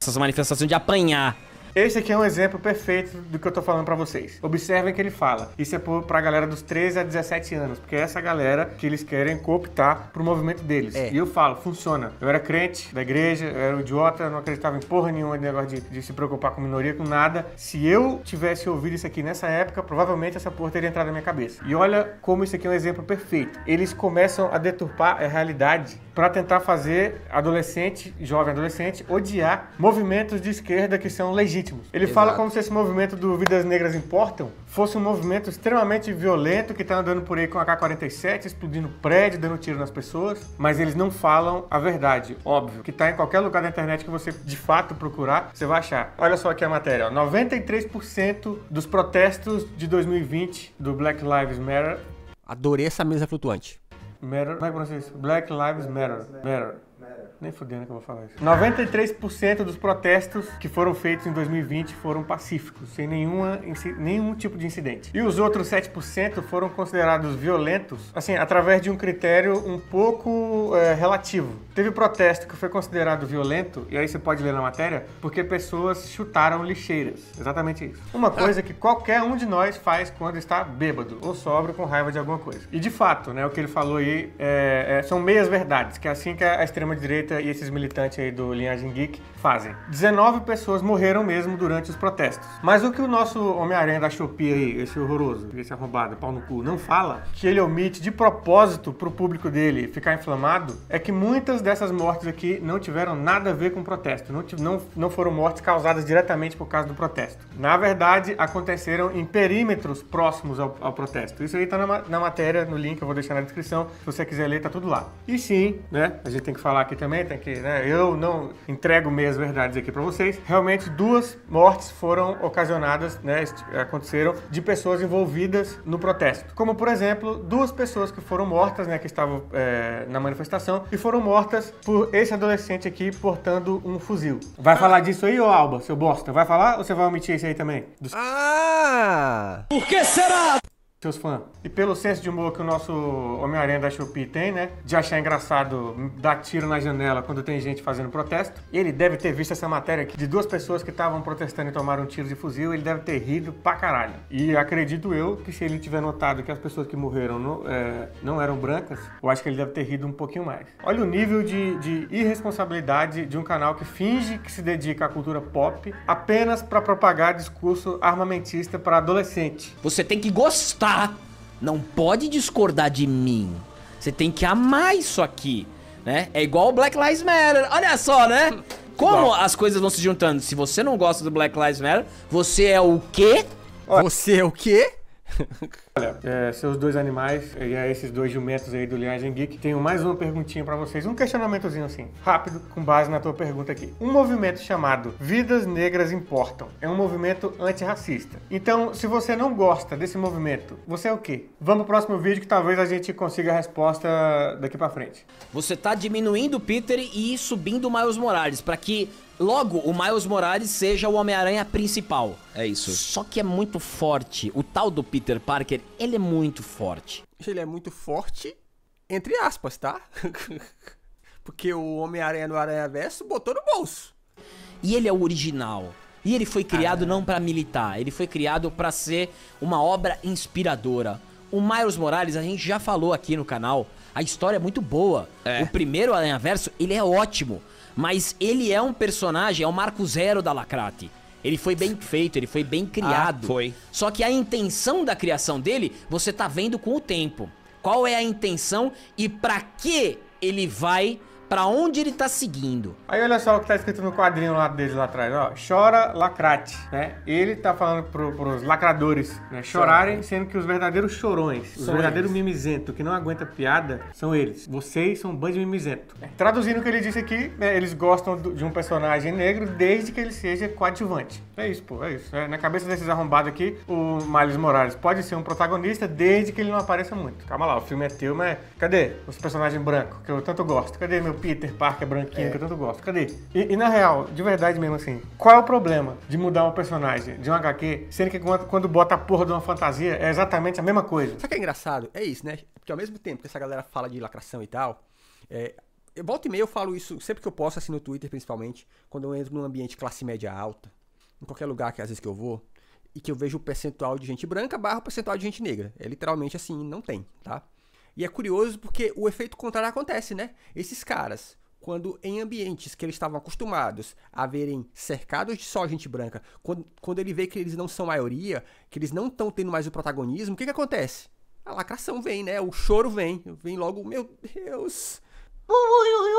Essas manifestações de apanhar. Esse aqui é um exemplo perfeito do que eu tô falando para vocês. Observem que ele fala. Isso é pra galera dos 13 a 17 anos, porque é essa galera que eles querem cooptar pro movimento deles. É. E eu falo, funciona. Eu era crente da igreja, eu era um idiota, não acreditava em porra nenhuma de negócio de, de se preocupar com minoria, com nada. Se eu tivesse ouvido isso aqui nessa época, provavelmente essa porra teria entrado na minha cabeça. E olha como isso aqui é um exemplo perfeito. Eles começam a deturpar a realidade para tentar fazer adolescente, jovem adolescente, odiar movimentos de esquerda que são legítimos ritmos. Ele Exato. fala como se esse movimento do Vidas Negras Importam fosse um movimento extremamente violento que tá andando por aí com AK-47, explodindo prédio, dando tiro nas pessoas, mas eles não falam a verdade, óbvio, que tá em qualquer lugar da internet que você de fato procurar, você vai achar. Olha só aqui a matéria, ó. 93% dos protestos de 2020 do Black Lives Matter. Adorei essa mesa flutuante. Matter, como é que pronuncia isso? Black Lives Matter. Matter. Nem fudendo que eu vou falar isso. 93% dos protestos que foram feitos em 2020 foram pacíficos, sem nenhuma, nenhum tipo de incidente. E os outros 7% foram considerados violentos, assim, através de um critério um pouco é, relativo. Teve protesto que foi considerado violento, e aí você pode ler na matéria, porque pessoas chutaram lixeiras. Exatamente isso. Uma coisa que qualquer um de nós faz quando está bêbado ou sobra com raiva de alguma coisa. E de fato, né, o que ele falou aí é, é, são meias verdades, que é assim que a extrema extrema-direita e esses militantes aí do Linhagem Geek fazem. 19 pessoas morreram mesmo durante os protestos. Mas o que o nosso Homem-Aranha da Shopee aí, esse horroroso, esse arrombado, pau no cu, não fala, que ele omite de propósito pro público dele ficar inflamado, é que muitas dessas mortes aqui não tiveram nada a ver com o protesto, não, não, não foram mortes causadas diretamente por causa do protesto. Na verdade, aconteceram em perímetros próximos ao, ao protesto. Isso aí tá na, na matéria, no link, eu vou deixar na descrição. Se você quiser ler, tá tudo lá. E sim, né? A gente tem que falar aqui também, tem que, né? Eu não entrego mesmo verdades aqui para vocês. Realmente, duas mortes foram ocasionadas, né, aconteceram, de pessoas envolvidas no protesto. Como, por exemplo, duas pessoas que foram mortas, né, que estavam é, na manifestação, e foram mortas por esse adolescente aqui portando um fuzil. Vai falar disso aí, ô Alba, seu bosta? Vai falar ou você vai omitir isso aí também? Dos... Ah! Por que será? seus fãs. E pelo senso de humor que o nosso Homem-Aranha da Shopee tem, né? De achar engraçado dar tiro na janela quando tem gente fazendo protesto. Ele deve ter visto essa matéria aqui de duas pessoas que estavam protestando e tomaram tiro de fuzil. Ele deve ter rido pra caralho. E acredito eu que se ele tiver notado que as pessoas que morreram no, é, não eram brancas, eu acho que ele deve ter rido um pouquinho mais. Olha o nível de, de irresponsabilidade de um canal que finge que se dedica à cultura pop apenas para propagar discurso armamentista para adolescente. Você tem que gostar amar. Ah, não pode discordar de mim. Você tem que amar isso aqui, né? É igual o Black Lives Matter. Olha só, né? Como Uau. as coisas vão se juntando. Se você não gosta do Black Lives Matter, você é o quê? Você é o quê? Olha, é, seus dois animais e é esses dois jumentos aí do Linhagem Geek, tenho mais uma perguntinha para vocês, um questionamentozinho assim, rápido, com base na tua pergunta aqui. Um movimento chamado Vidas Negras Importam é um movimento antirracista. Então, se você não gosta desse movimento, você é o quê? Vamos pro próximo vídeo que talvez a gente consiga a resposta daqui para frente. Você tá diminuindo o Peter e subindo o Miles Morales para que Logo, o Miles Morales seja o Homem-Aranha principal. É isso. Só que é muito forte. O tal do Peter Parker, ele é muito forte. Ele é muito forte, entre aspas, tá? Porque o Homem-Aranha no Aranha Verso botou no bolso. E ele é o original. E ele foi criado ah, não para militar, ele foi criado para ser uma obra inspiradora. O Miles Morales, a gente já falou aqui no canal, a história é muito boa. É. O primeiro Aranha Verso, ele é ótimo. Mas ele é um personagem, é o marco zero da Lacrate. Ele foi bem feito, ele foi bem ah, criado. Ah, foi. Só que a intenção da criação dele, você tá vendo com o tempo. Qual é a intenção e para que ele vai para onde ele tá seguindo. Aí olha só o que tá escrito no quadrinho lá dele lá atrás, ó. Chora lacrate, né? Ele tá falando pro, pros lacradores, né? Chorarem, sendo que os verdadeiros chorões, os verdadeiros mimizentos que não aguenta piada, são eles. Vocês são um bando de mimizento. É. Traduzindo o que ele disse aqui, né? Eles gostam de um personagem negro desde que ele seja coadjuvante. É isso, pô, é isso. É, na cabeça desses arrombados aqui, o Miles Morales pode ser um protagonista desde que ele não apareça muito. Calma lá, o filme é teu, mas cadê os personagens brancos que eu tanto gosto? Cadê meu Peter Parker branquinho é. que eu tanto gosto. Cadê? E, e, na real, de verdade mesmo assim, qual é o problema de mudar um personagem de um HQ, sendo que quando, quando bota a porra de uma fantasia é exatamente a mesma coisa? Sabe o que é engraçado? É isso, né? Porque ao mesmo tempo que essa galera fala de lacração e tal, é, eu volta e meia eu falo isso sempre que eu posso, assim, no Twitter principalmente, quando eu entro num ambiente classe média alta, em qualquer lugar que às vezes que eu vou, e que eu vejo o percentual de gente branca barra o percentual de gente negra. É literalmente assim, não tem, tá? E é curioso porque o efeito contrário acontece, né? Esses caras, quando em ambientes que eles estavam acostumados a verem cercados de só gente branca, quando, quando ele vê que eles não são maioria, que eles não estão tendo mais o protagonismo, o que, que acontece? A lacração vem, né? O choro vem. Vem logo, meu Deus. Ui,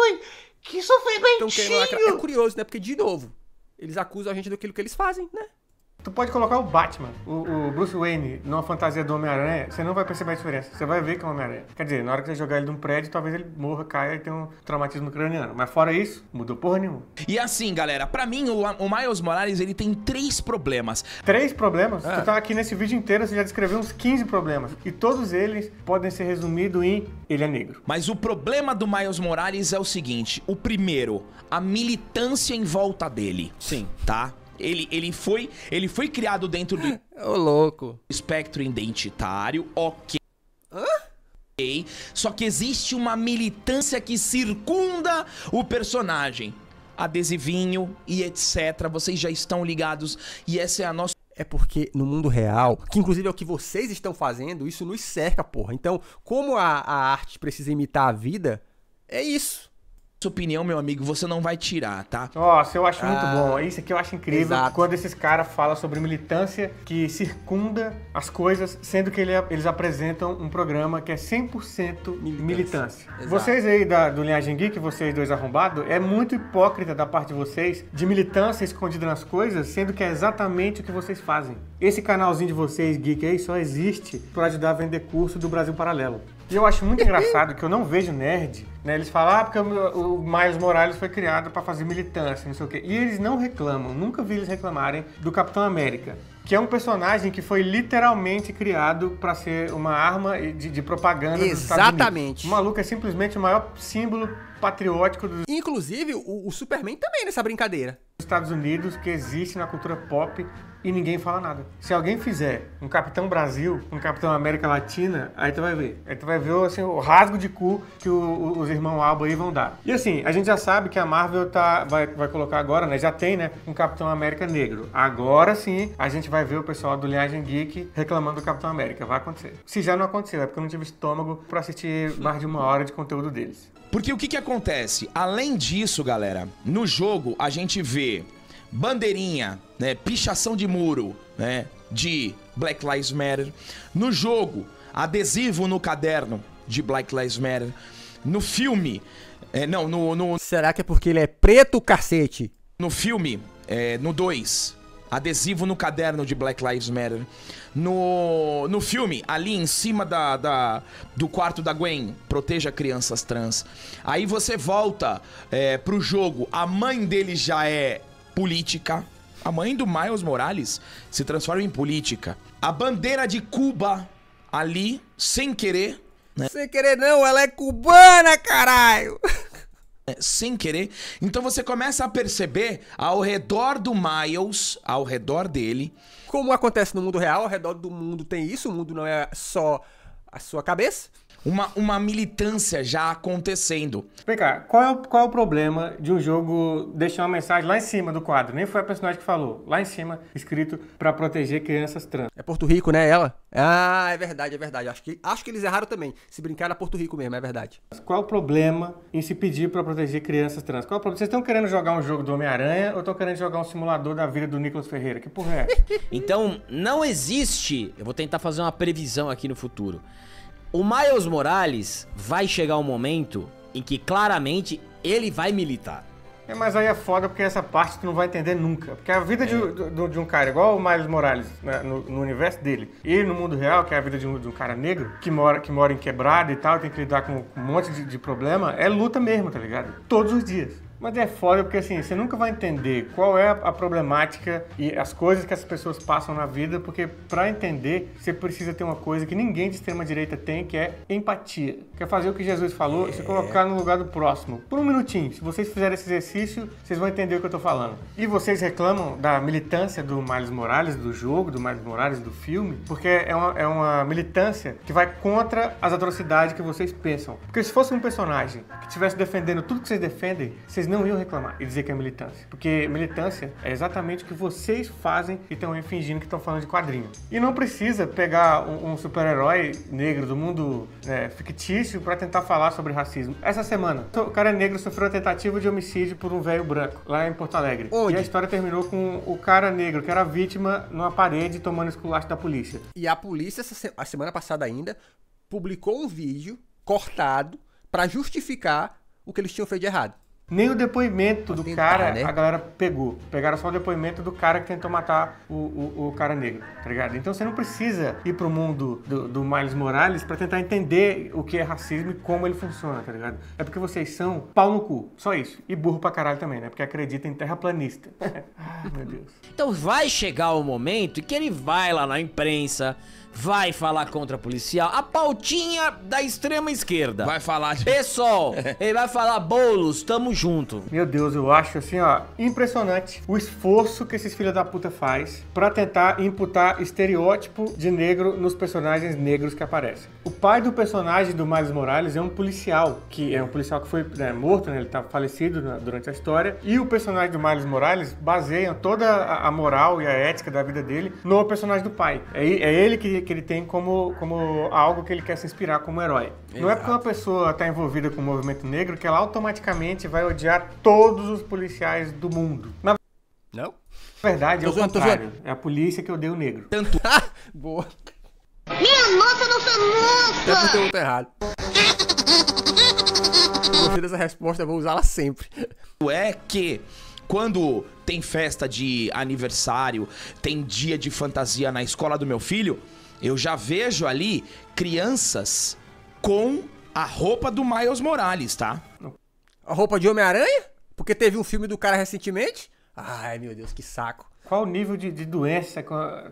ui, ui, que sofrimentinho! Então, é curioso, né? Porque, de novo, eles acusam a gente daquilo que eles fazem, né? Tu pode colocar o Batman, o, o Bruce Wayne, numa fantasia do Homem-Aranha, você não vai perceber a diferença. Você vai ver que é o Homem-Aranha. Quer dizer, na hora que você jogar ele de um prédio, talvez ele morra, caia e tenha um traumatismo craniano. Mas fora isso, mudou porra nenhuma. E assim, galera, pra mim, o, o Miles Morales, ele tem três problemas. Três problemas? Ah. Tu tá aqui nesse vídeo inteiro, você já descreveu uns 15 problemas. E todos eles podem ser resumidos em ele é negro. Mas o problema do Miles Morales é o seguinte. O primeiro, a militância em volta dele. Sim. Tá? Ele, ele, foi, ele foi criado dentro do Ô, louco. espectro identitário, ok. Hã? Só que existe uma militância que circunda o personagem. Adesivinho e etc. Vocês já estão ligados e essa é a nossa. É porque no mundo real, que inclusive é o que vocês estão fazendo, isso nos cerca, porra. Então, como a, a arte precisa imitar a vida, é isso sua opinião, meu amigo, você não vai tirar, tá? Nossa, eu acho muito ah, bom. É isso aqui eu acho incrível exato. quando esses caras falam sobre militância que circunda as coisas, sendo que ele, eles apresentam um programa que é 100% militância. militância. Vocês aí da, do Linhagem Geek, vocês dois arrombados, é muito hipócrita da parte de vocês de militância escondida nas coisas, sendo que é exatamente o que vocês fazem. Esse canalzinho de vocês, Geek, aí só existe para ajudar a vender curso do Brasil Paralelo. E eu acho muito engraçado que eu não vejo nerd, né? Eles falam, ah, porque o, Miles Morales foi criado para fazer militância, não sei o quê. E eles não reclamam, nunca vi eles reclamarem do Capitão América que é um personagem que foi literalmente criado para ser uma arma de, de propaganda Exatamente. O maluco é simplesmente o maior símbolo patriótico dos... Inclusive, o, o Superman também nessa brincadeira. Estados Unidos, que existe na cultura pop, e ninguém fala nada. Se alguém fizer um Capitão Brasil, um Capitão América Latina, aí tu vai ver. Aí tu vai ver assim, o rasgo de cu que o, o, os irmãos Alba aí vão dar. E assim, a gente já sabe que a Marvel tá, vai, vai colocar agora, né? Já tem, né? Um Capitão América negro. Agora sim, a gente vai ver o pessoal do Linhagem Geek reclamando do Capitão América. Vai acontecer. Se já não aconteceu, é porque eu não tive estômago para assistir mais de uma hora de conteúdo deles. Porque o que, que acontece? Além disso, galera, no jogo a gente vê bandeirinha, né, pichação de muro, né, de Black Lives Matter. No jogo, adesivo no caderno de Black Lives Matter. No filme, é, não, no, no, Será que é porque ele é preto, cacete? No filme, é, no 2, adesivo no caderno de Black Lives Matter. No, no filme, ali em cima da, da do quarto da Gwen, proteja crianças trans. Aí você volta é, pro jogo, a mãe dele já é política. A mãe do Miles Morales se transforma em política. A bandeira de Cuba ali, sem querer. Né? Sem querer não, ela é cubana, caralho! É, sem querer. Então você começa a perceber ao redor do Miles, ao redor dele. Como acontece no mundo real, ao redor do mundo tem isso, o mundo não é só a sua cabeça uma, uma militância já acontecendo. Vem cá, qual é, o, qual é o problema de um jogo deixar uma mensagem lá em cima do quadro? Nem foi a personagem que falou. Lá em cima, escrito para proteger crianças trans. É Porto Rico, né? Ela? Ah, é verdade, é verdade. Acho que, acho que eles erraram também. Se brincar era Porto Rico mesmo, é verdade. Qual é o problema em se pedir para proteger crianças trans? Qual é o problema? Vocês estão querendo jogar um jogo do Homem-Aranha ou estão querendo jogar um simulador da vida do Nicolas Ferreira? Que porra é? então, não existe. Eu vou tentar fazer uma previsão aqui no futuro. O Miles Morales vai chegar um momento em que claramente ele vai militar. É, mas aí é foda porque essa parte tu não vai entender nunca. Porque a vida é. de, de, de, um cara igual o Miles Morales, né, no, no, universo dele, e no mundo real, que é a vida de um, de um, cara negro, que mora, que mora em quebrada e tal, tem que lidar com um monte de, de problema, é luta mesmo, tá ligado? Todos os dias. Mas é foda porque assim, você nunca vai entender qual é a problemática e as coisas que as pessoas passam na vida, porque para entender, você precisa ter uma coisa que ninguém de extrema direita tem, que é empatia. Quer é fazer o que Jesus falou, é... se colocar no lugar do próximo. Por um minutinho, se vocês fizerem esse exercício, vocês vão entender o que eu tô falando. E vocês reclamam da militância do Miles Morales, do jogo, do Miles Morales, do filme, porque é uma, é uma militância que vai contra as atrocidades que vocês pensam. Porque se fosse um personagem que estivesse defendendo tudo que vocês defendem, vocês eles não iam reclamar e dizer que é militância. Porque militância é exatamente o que vocês fazem e estão fingindo que estão falando de quadrinho. E não precisa pegar um, um super-herói negro do mundo né, fictício para tentar falar sobre racismo. Essa semana, o cara negro sofreu a tentativa de homicídio por um velho branco, lá em Porto Alegre. Onde? E a história terminou com o cara negro, que era vítima, numa parede tomando esculacho da polícia. E a polícia, se a semana passada ainda, publicou um vídeo cortado para justificar o que eles tinham feito de errado. Nem o depoimento do tentar, cara, né? a galera pegou. Pegaram só o depoimento do cara que tentou matar o, o, o cara negro, tá ligado? Então você não precisa ir pro mundo do, do Miles Morales para tentar entender o que é racismo e como ele funciona, tá ligado? É porque vocês são pau no cu, só isso. E burro pra caralho também, né? Porque acredita em terraplanista. Ai, meu Deus. Então vai chegar o momento que ele vai lá na imprensa, vai falar contra a policial. A pautinha da extrema esquerda. Vai falar de... Pessoal, ele vai falar, bolos, tamo junto. Meu Deus, eu acho assim, ó, impressionante o esforço que esses filhos da puta faz para tentar imputar estereótipo de negro nos personagens negros que aparecem. O pai do personagem do Miles Morales é um policial, que é um policial que foi né, morto, né, ele tá falecido durante a história, e o personagem do Miles Morales baseia toda a moral e a ética da vida dele no personagem do pai. É, é ele que que ele tem como, como algo que ele quer se inspirar como herói. Exato. Não é porque uma pessoa está envolvida com o movimento negro que ela automaticamente vai odiar todos os policiais do mundo. Na não? verdade, é o contrário. É a polícia que odeia o negro. Tanto. Ah! Boa. Minha nossa, não foi nunca! Tanto tem outro errado. Gostei dessa resposta, vou usá-la sempre. É que quando tem festa de aniversário, tem dia de fantasia na escola do meu filho, eu já vejo ali crianças com a roupa do Miles Morales, tá? A roupa de Homem-Aranha? Porque teve um filme do cara recentemente? Ai, meu Deus, que saco. Qual o nível de, de, doença,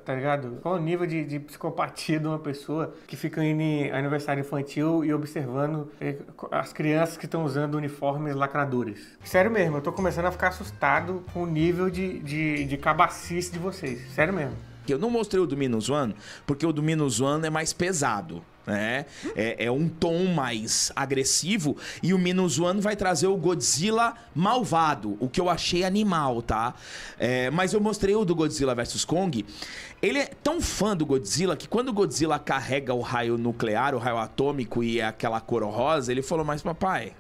tá ligado? Qual o nível de, de, psicopatia de uma pessoa que fica indo em aniversário infantil e observando eh, as crianças que estão usando uniformes lacradores? Sério mesmo, eu tô começando a ficar assustado com o nível de, de, de cabacice de vocês. Sério mesmo que eu não mostrei o do Minus One, porque o do Minus One é mais pesado. Né? É, é um tom mais agressivo. E o Minus One vai trazer o Godzilla malvado, o que eu achei animal, tá? É, mas eu mostrei o do Godzilla vs Kong. Ele é tão fã do Godzilla que quando o Godzilla carrega o raio nuclear, o raio atômico e é aquela cor rosa, ele falou: Mas papai,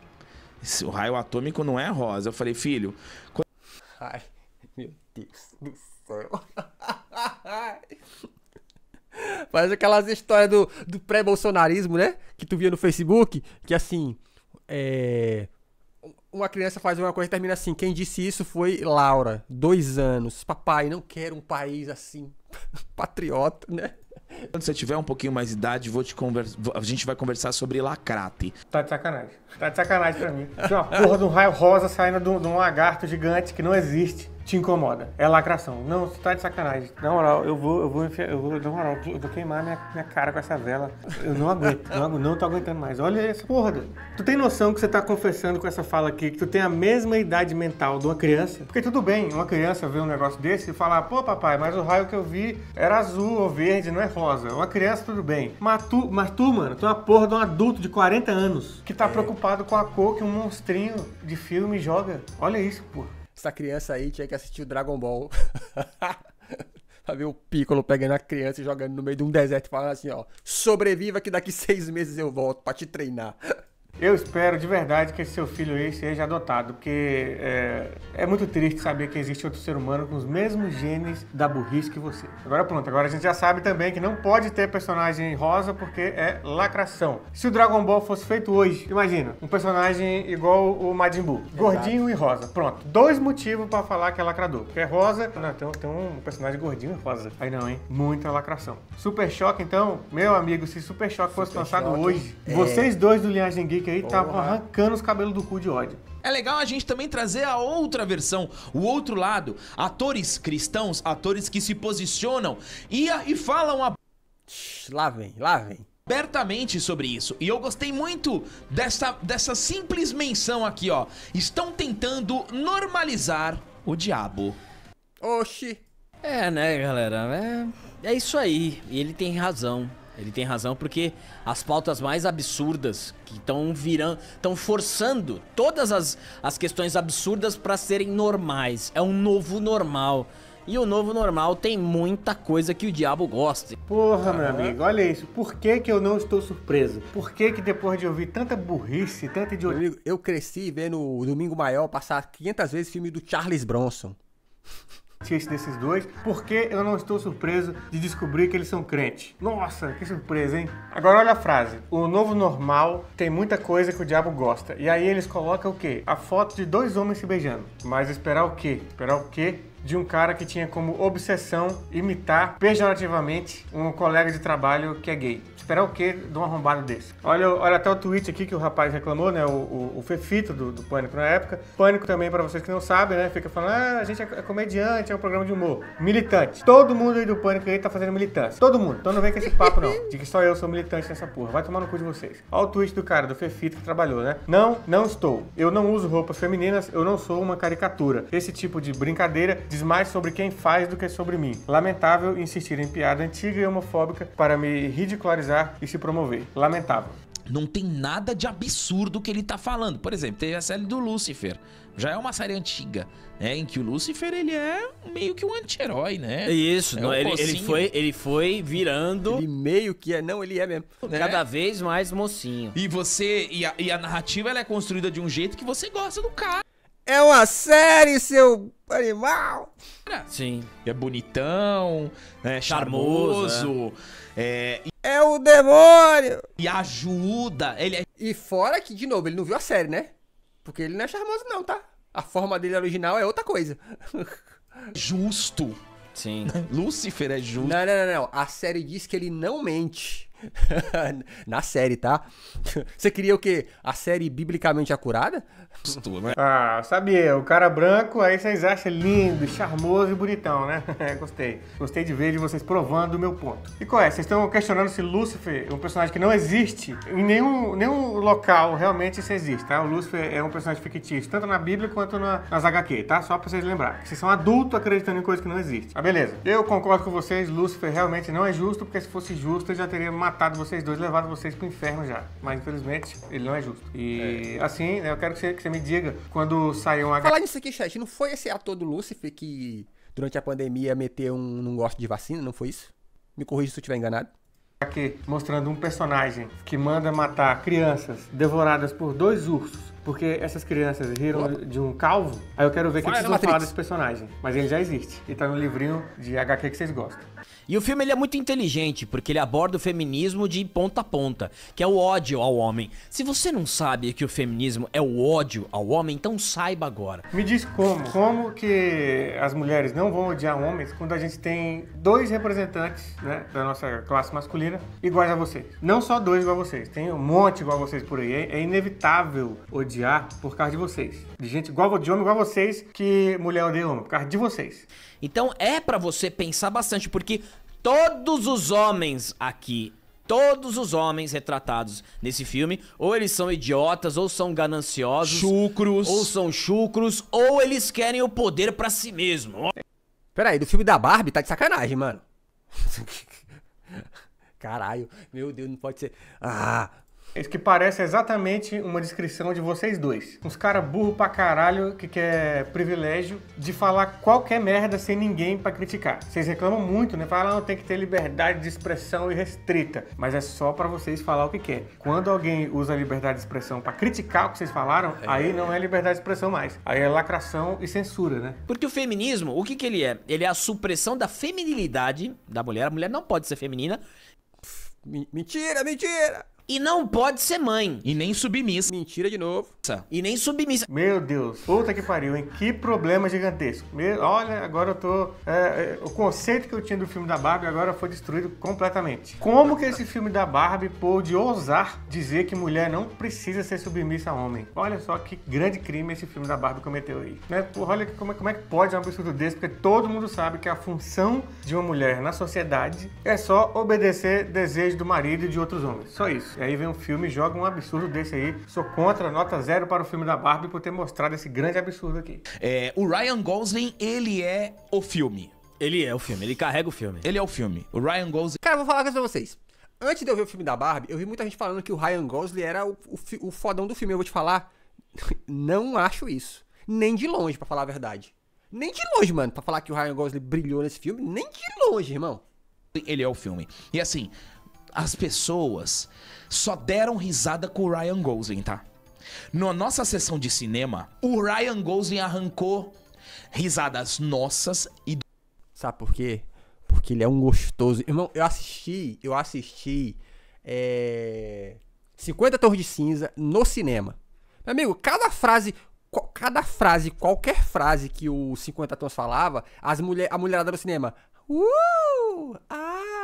o raio atômico não é rosa. Eu falei: Filho. Quando... Ai, meu Deus do céu. Faz aquelas histórias do, do pré-bolsonarismo, né? Que tu via no Facebook, que assim. É... Uma criança faz uma coisa e termina assim. Quem disse isso foi Laura, dois anos. Papai, não quero um país assim, patriota, né? Quando você tiver um pouquinho mais de idade, vou te conversa... a gente vai conversar sobre lacrate. Tá de sacanagem. Tá de sacanagem pra mim. Tinha uma porra de um raio rosa saindo de um lagarto gigante que não existe te incomoda. É lacração. Não, você tá de sacanagem. Na moral, eu vou, eu vou, enfiar, eu vou, na moral, eu vou queimar minha, minha cara com essa vela. Eu não aguento, não, não tô aguentando mais. Olha essa porra. Dele. Tu tem noção que você tá confessando com essa fala aqui que tu tem a mesma idade mental de uma criança? Porque tudo bem, uma criança vê um negócio desse e falar, pô, papai, mas o raio que eu vi era azul ou verde, não é rosa. Uma criança, tudo bem. Mas tu, mas tu mano, tu é uma porra de um adulto de 40 anos que tá é. preocupado com a cor que um monstrinho de filme joga. Olha isso, porra. Essa criança aí tinha que assistir o Dragon Ball. pra ver o Piccolo pegando a criança e jogando no meio de um deserto e falando assim, ó, sobreviva que daqui seis meses eu volto pra te treinar. Eu espero de verdade que esse seu filho aí seja adotado, porque é, é, muito triste saber que existe outro ser humano com os mesmos genes da burrice que você. Agora pronto, agora a gente já sabe também que não pode ter personagem rosa porque é lacração. Se o Dragon Ball fosse feito hoje, imagina, um personagem igual o Majin Buu, Exato. gordinho e rosa. Pronto, dois motivos para falar que é lacrador. Porque é rosa, não, tem, tem um personagem gordinho e rosa. Aí não, hein? Muita lacração. Super Choque, então, meu amigo, se Super Choque fosse Super lançado hoje, é... vocês dois do Linhagem Geek Henrique aí tava tá arrancando os cabelos do cu de ódio. É legal a gente também trazer a outra versão, o outro lado. Atores cristãos, atores que se posicionam e, e falam a. Lá vem, lá vem abertamente sobre isso. E eu gostei muito dessa, dessa simples menção aqui, ó. Estão tentando normalizar o diabo. Oxi. É, né, galera? É, é isso aí. E ele tem razão. Ele tem razão porque as pautas mais absurdas que estão virando, estão forçando todas as, as questões absurdas para serem normais. É um novo normal. E o novo normal tem muita coisa que o diabo gosta. Porra, meu amigo, olha isso. Por que, que eu não estou surpreso? Por que, que depois de ouvir tanta burrice, tanta idiotice. Meu amigo, eu cresci vendo o Domingo Maior passar 500 vezes filme do Charles Bronson ciente desses dois, porque eu não estou surpreso de descobrir que eles são crentes. Nossa, que surpresa, hein? Agora olha a frase. O novo normal tem muita coisa que o diabo gosta. E aí eles colocam o quê? A foto de dois homens se beijando. Mas esperar o quê? Esperar o quê? de um cara que tinha como obsessão imitar pejorativamente um colega de trabalho que é gay. Esperar o quê de um arrombado desse? Olha, olha até o tweet aqui que o rapaz reclamou, né? O, o, o Fefito do, do, Pânico na época. Pânico também, para vocês que não sabem, né? Fica falando, ah, a gente é, é comediante, é um programa de humor. Militante. Todo mundo aí do Pânico aí tá fazendo militância. Todo mundo. Então não vem com esse papo, não. De que só eu sou militante nessa porra. Vai tomar no cu de vocês. Olha o tweet do cara, do Fefito, que trabalhou, né? Não, não estou. Eu não uso roupas femininas, eu não sou uma caricatura. Esse tipo de brincadeira diz mais sobre quem faz do que sobre mim. Lamentável insistir em piada antiga e homofóbica para me ridicularizar e se promover. Lamentável. Não tem nada de absurdo que ele tá falando. Por exemplo, teve a série do Lucifer. Já é uma série antiga, né? Em que o Lucifer, ele é meio que um anti-herói, né? É isso, é não, um ele, ele, foi, ele foi virando... Ele meio que é, não, ele é mesmo. Né? Cada vez mais mocinho. E você, e a, e a narrativa, ela é construída de um jeito que você gosta do cara. É uma série, seu animal! Sim. É bonitão, é charmoso. Né? É... é o demônio! E ajuda. Ele é... E fora que, de novo, ele não viu a série, né? Porque ele não é charmoso, não, tá? A forma dele original é outra coisa. Justo. Sim. Lúcifer é justo. Não, não, não, não. A série diz que ele não mente. Na série, tá? Você queria o quê? A série biblicamente acurada? Pstu, né? Ah, sabia. O cara branco, aí vocês acham lindo, charmoso e bonitão, né? Gostei. Gostei de ver de vocês provando o meu ponto. E qual é? Vocês estão questionando se Lúcifer é um personagem que não existe. Em nenhum, nenhum local realmente isso existe, tá? O Lúcifer é um personagem fictício, tanto na Bíblia quanto na, nas HQ, tá? Só pra vocês lembrar. Vocês são adultos acreditando em coisas que não existem. Ah, beleza. Eu concordo com vocês, Lúcifer realmente não é justo, porque se fosse justo, ele já teria matado matado vocês dois, levado vocês pro inferno já. Mas infelizmente ele não é justo. E é. assim, né, eu quero que você, que você me diga quando saiu uma. Falar nisso aqui, chat, não foi esse ator do Lúcifer que durante a pandemia meteu um não gosto de vacina, não foi isso? Me corrija se eu estiver enganado aqui mostrando um personagem que manda matar crianças devoradas por dois ursos, porque essas crianças riram de um calvo. Aí eu quero ver o que, ah, que vocês vão falar desse personagem. Mas ele já existe e tá no livrinho de HQ que vocês gostam. E o filme ele é muito inteligente, porque ele aborda o feminismo de ponta a ponta, que é o ódio ao homem. Se você não sabe que o feminismo é o ódio ao homem, então saiba agora. Me diz como, como que as mulheres não vão odiar homens quando a gente tem dois representantes, né, da nossa classe masculina iguais a vocês. Não só dois igual a vocês, tem um monte igual a vocês por aí. É, é inevitável odiar por causa de vocês. De gente igual de homem igual a vocês que mulher odeia homem, por causa de vocês. Então é para você pensar bastante, porque todos os homens aqui todos os homens retratados nesse filme, ou eles são idiotas, ou são gananciosos, chucros, ou são chucros, ou eles querem o poder para si mesmo. Peraí, do filme da Barbie tá de sacanagem, mano. Caralho, meu Deus, não pode ser. Ah, isso que parece exatamente uma descrição de vocês dois. Uns cara burro pra caralho que quer privilégio de falar qualquer merda sem ninguém para criticar. Vocês reclamam muito, né? Falam, ah, tem que ter liberdade de expressão irrestrita. Mas é só para vocês falar o que quer. Quando alguém usa a liberdade de expressão para criticar o que vocês falaram, é. aí não é liberdade de expressão mais. Aí é lacração e censura, né? Porque o feminismo, o que que ele é? Ele é a supressão da feminilidade da mulher. A mulher não pode ser feminina. Mentira, mentira! E não pode ser mãe. E nem submissa. Mentira de novo. E nem submissa. Meu Deus, puta que pariu, hein? Que problema gigantesco. Meu, olha, agora eu tô. É, é, o conceito que eu tinha do filme da Barbie agora foi destruído completamente. Como que esse filme da Barbie pôde ousar dizer que mulher não precisa ser submissa a homem? Olha só que grande crime esse filme da Barbie cometeu aí. Né? Porra, olha como, é, como é que pode um absurdo desse, porque todo mundo sabe que a função de uma mulher na sociedade é só obedecer desejo do marido e de outros homens. Só isso. E aí vem um filme e joga um absurdo desse aí. Sou contra, nota zero para o filme da Barbie por ter mostrado esse grande absurdo aqui. É, o Ryan Gosling, ele é o filme. Ele é o filme, ele carrega o filme. Ele é o filme. O Ryan Gosling. Cara, vou falar uma coisa pra vocês. Antes de eu ver o filme da Barbie, eu vi muita gente falando que o Ryan Gosling era o, o, o fodão do filme. Eu vou te falar, não acho isso. Nem de longe, para falar a verdade. Nem de longe, mano. Pra falar que o Ryan Gosling brilhou nesse filme, nem de longe, irmão. Ele é o filme. E assim, as pessoas só deram risada com o Ryan Gosling, tá? Na nossa sessão de cinema, o Ryan Gosling arrancou risadas nossas e. Sabe por quê? Porque ele é um gostoso. Irmão, eu assisti, eu assisti. É... 50 Torres de Cinza no cinema. Meu amigo, cada frase, cada frase, qualquer frase que o 50 Tons falava, as mulher, a mulherada no cinema. Uh! Ah!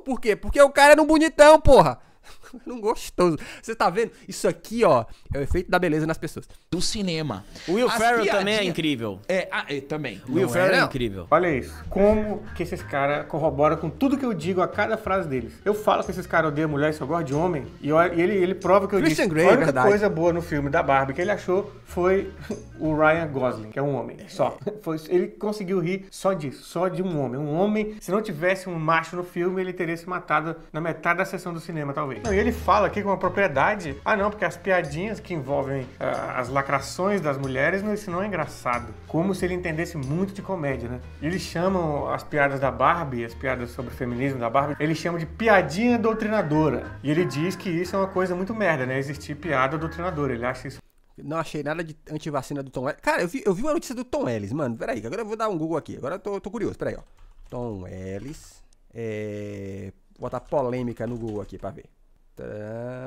Por quê? Porque o cara era um bonitão, porra. não gostoso. Você tá vendo? Isso aqui, ó, é o efeito da beleza nas pessoas. Do cinema. O Will Ferrell também é incrível. É, ah, é também. O Will é, Ferrell é, é, incrível. Olha isso. Como que esses caras corroboram com tudo que eu digo a cada frase deles. Eu falo que esses caras odeiam mulher e só gostam de homem. E, eu, e ele, ele prova que eu Christian disse. Grey, a única coisa boa no filme da Barbie que ele achou foi o Ryan Gosling, que é um homem. Só. É. Foi, ele conseguiu rir só disso. Só de um homem. Um homem, se não tivesse um macho no filme, ele teria se matado na metade da sessão do cinema, talvez. Não, e ele fala aqui com uma propriedade. Ah, não, porque as piadinhas que envolvem ah, as lacrações das mulheres, não, isso não é engraçado. Como se ele entendesse muito de comédia, né? Eles chamam as piadas da Barbie, as piadas sobre o feminismo da Barbie, eles chamam de piadinha doutrinadora. E ele diz que isso é uma coisa muito merda, né? Existir piada doutrinadora. Ele acha isso não achei nada de antivacina do Tom Ellis. Cara, eu vi, eu vi uma notícia do Tom Ellis, mano. Peraí, agora eu vou dar um Google aqui. Agora eu tô, tô curioso. Peraí, ó. Tom Ellis. É... Vou botar polêmica no Google aqui pra ver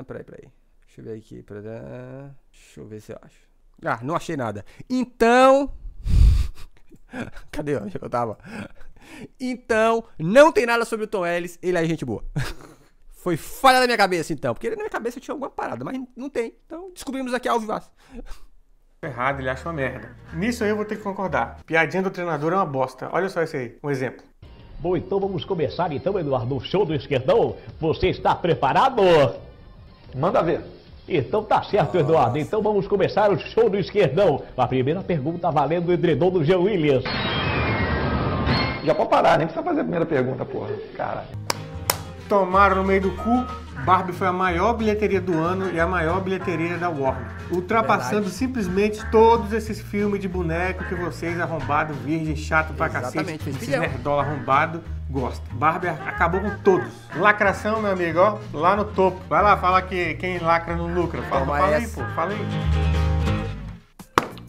peraí, peraí. Deixa eu ver aqui. Tadã. Deixa eu ver se eu acho. Ah, não achei nada. Então. Cadê onde eu tava? Então, não tem nada sobre o Tom Ellis. Ele é gente boa. Foi falha da minha cabeça, então. Porque na minha cabeça tinha alguma parada, mas não tem. Então, descobrimos aqui ao vivaço. Errado, ele acha uma merda. Nisso aí eu vou ter que concordar. Piadinha do treinador é uma bosta. Olha só esse aí, um exemplo. Bom, então vamos começar então, Eduardo, o show do esquerdão. Você está preparado? Manda ver. Então tá certo, Eduardo. Então vamos começar o show do esquerdão. A primeira pergunta valendo o edredom do Jean Williams. Já pode parar, nem precisa fazer a primeira pergunta, porra. Caralho tomaram no meio do cu. Barbie foi a maior bilheteria do ano e a maior bilheteria da Warner, ultrapassando Verdade. simplesmente todos esses filmes de boneco que vocês arrombado, virgem, chato pra Exatamente, cacete, esses nerdola arrombado gosta. Barbie acabou com todos. Lacração, meu amigo, ó, lá no topo. Vai lá, fala que quem lacra não lucra. Fala, fala aí, pô, fala aí.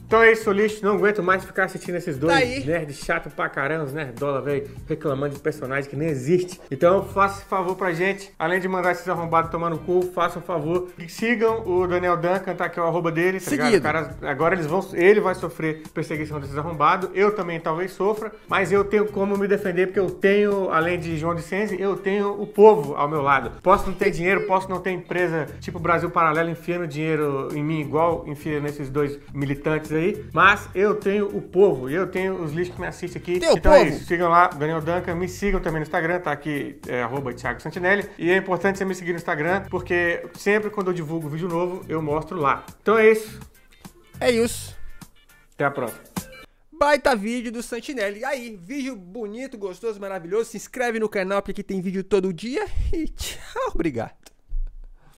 Então é isso, lixo. Não aguento mais ficar assistindo esses dois Daí. Tá nerd chato pra caramba, os nerdola, velho, reclamando de personagem que nem existe. Então faça favor pra gente. Além de mandar esses arrombados tomar no cu, façam um favor. Sigam o Daniel Duncan, tá aqui o arroba dele, tá Seguido. Cara, agora eles vão, ele vai sofrer perseguição desses arrombados. Eu também talvez sofra, mas eu tenho como me defender, porque eu tenho, além de João de Sense, eu tenho o povo ao meu lado. Posso não ter dinheiro, posso não ter empresa tipo Brasil Paralelo enfiando dinheiro em mim igual enfia nesses dois militantes aí. Mas eu tenho o povo e eu tenho os lixos que me assistem aqui. então é povo. é isso. Sigam lá, Daniel Duncan. Me sigam também no Instagram, tá aqui, é, arroba Thiago Santinelli. E é importante você me seguir no Instagram, porque sempre quando eu divulgo vídeo novo, eu mostro lá. Então é isso. É isso. Até a próxima. Baita vídeo do Santinelli. Aí, vídeo bonito, gostoso, maravilhoso. Se inscreve no canal porque aqui tem vídeo todo dia. E tchau, obrigado.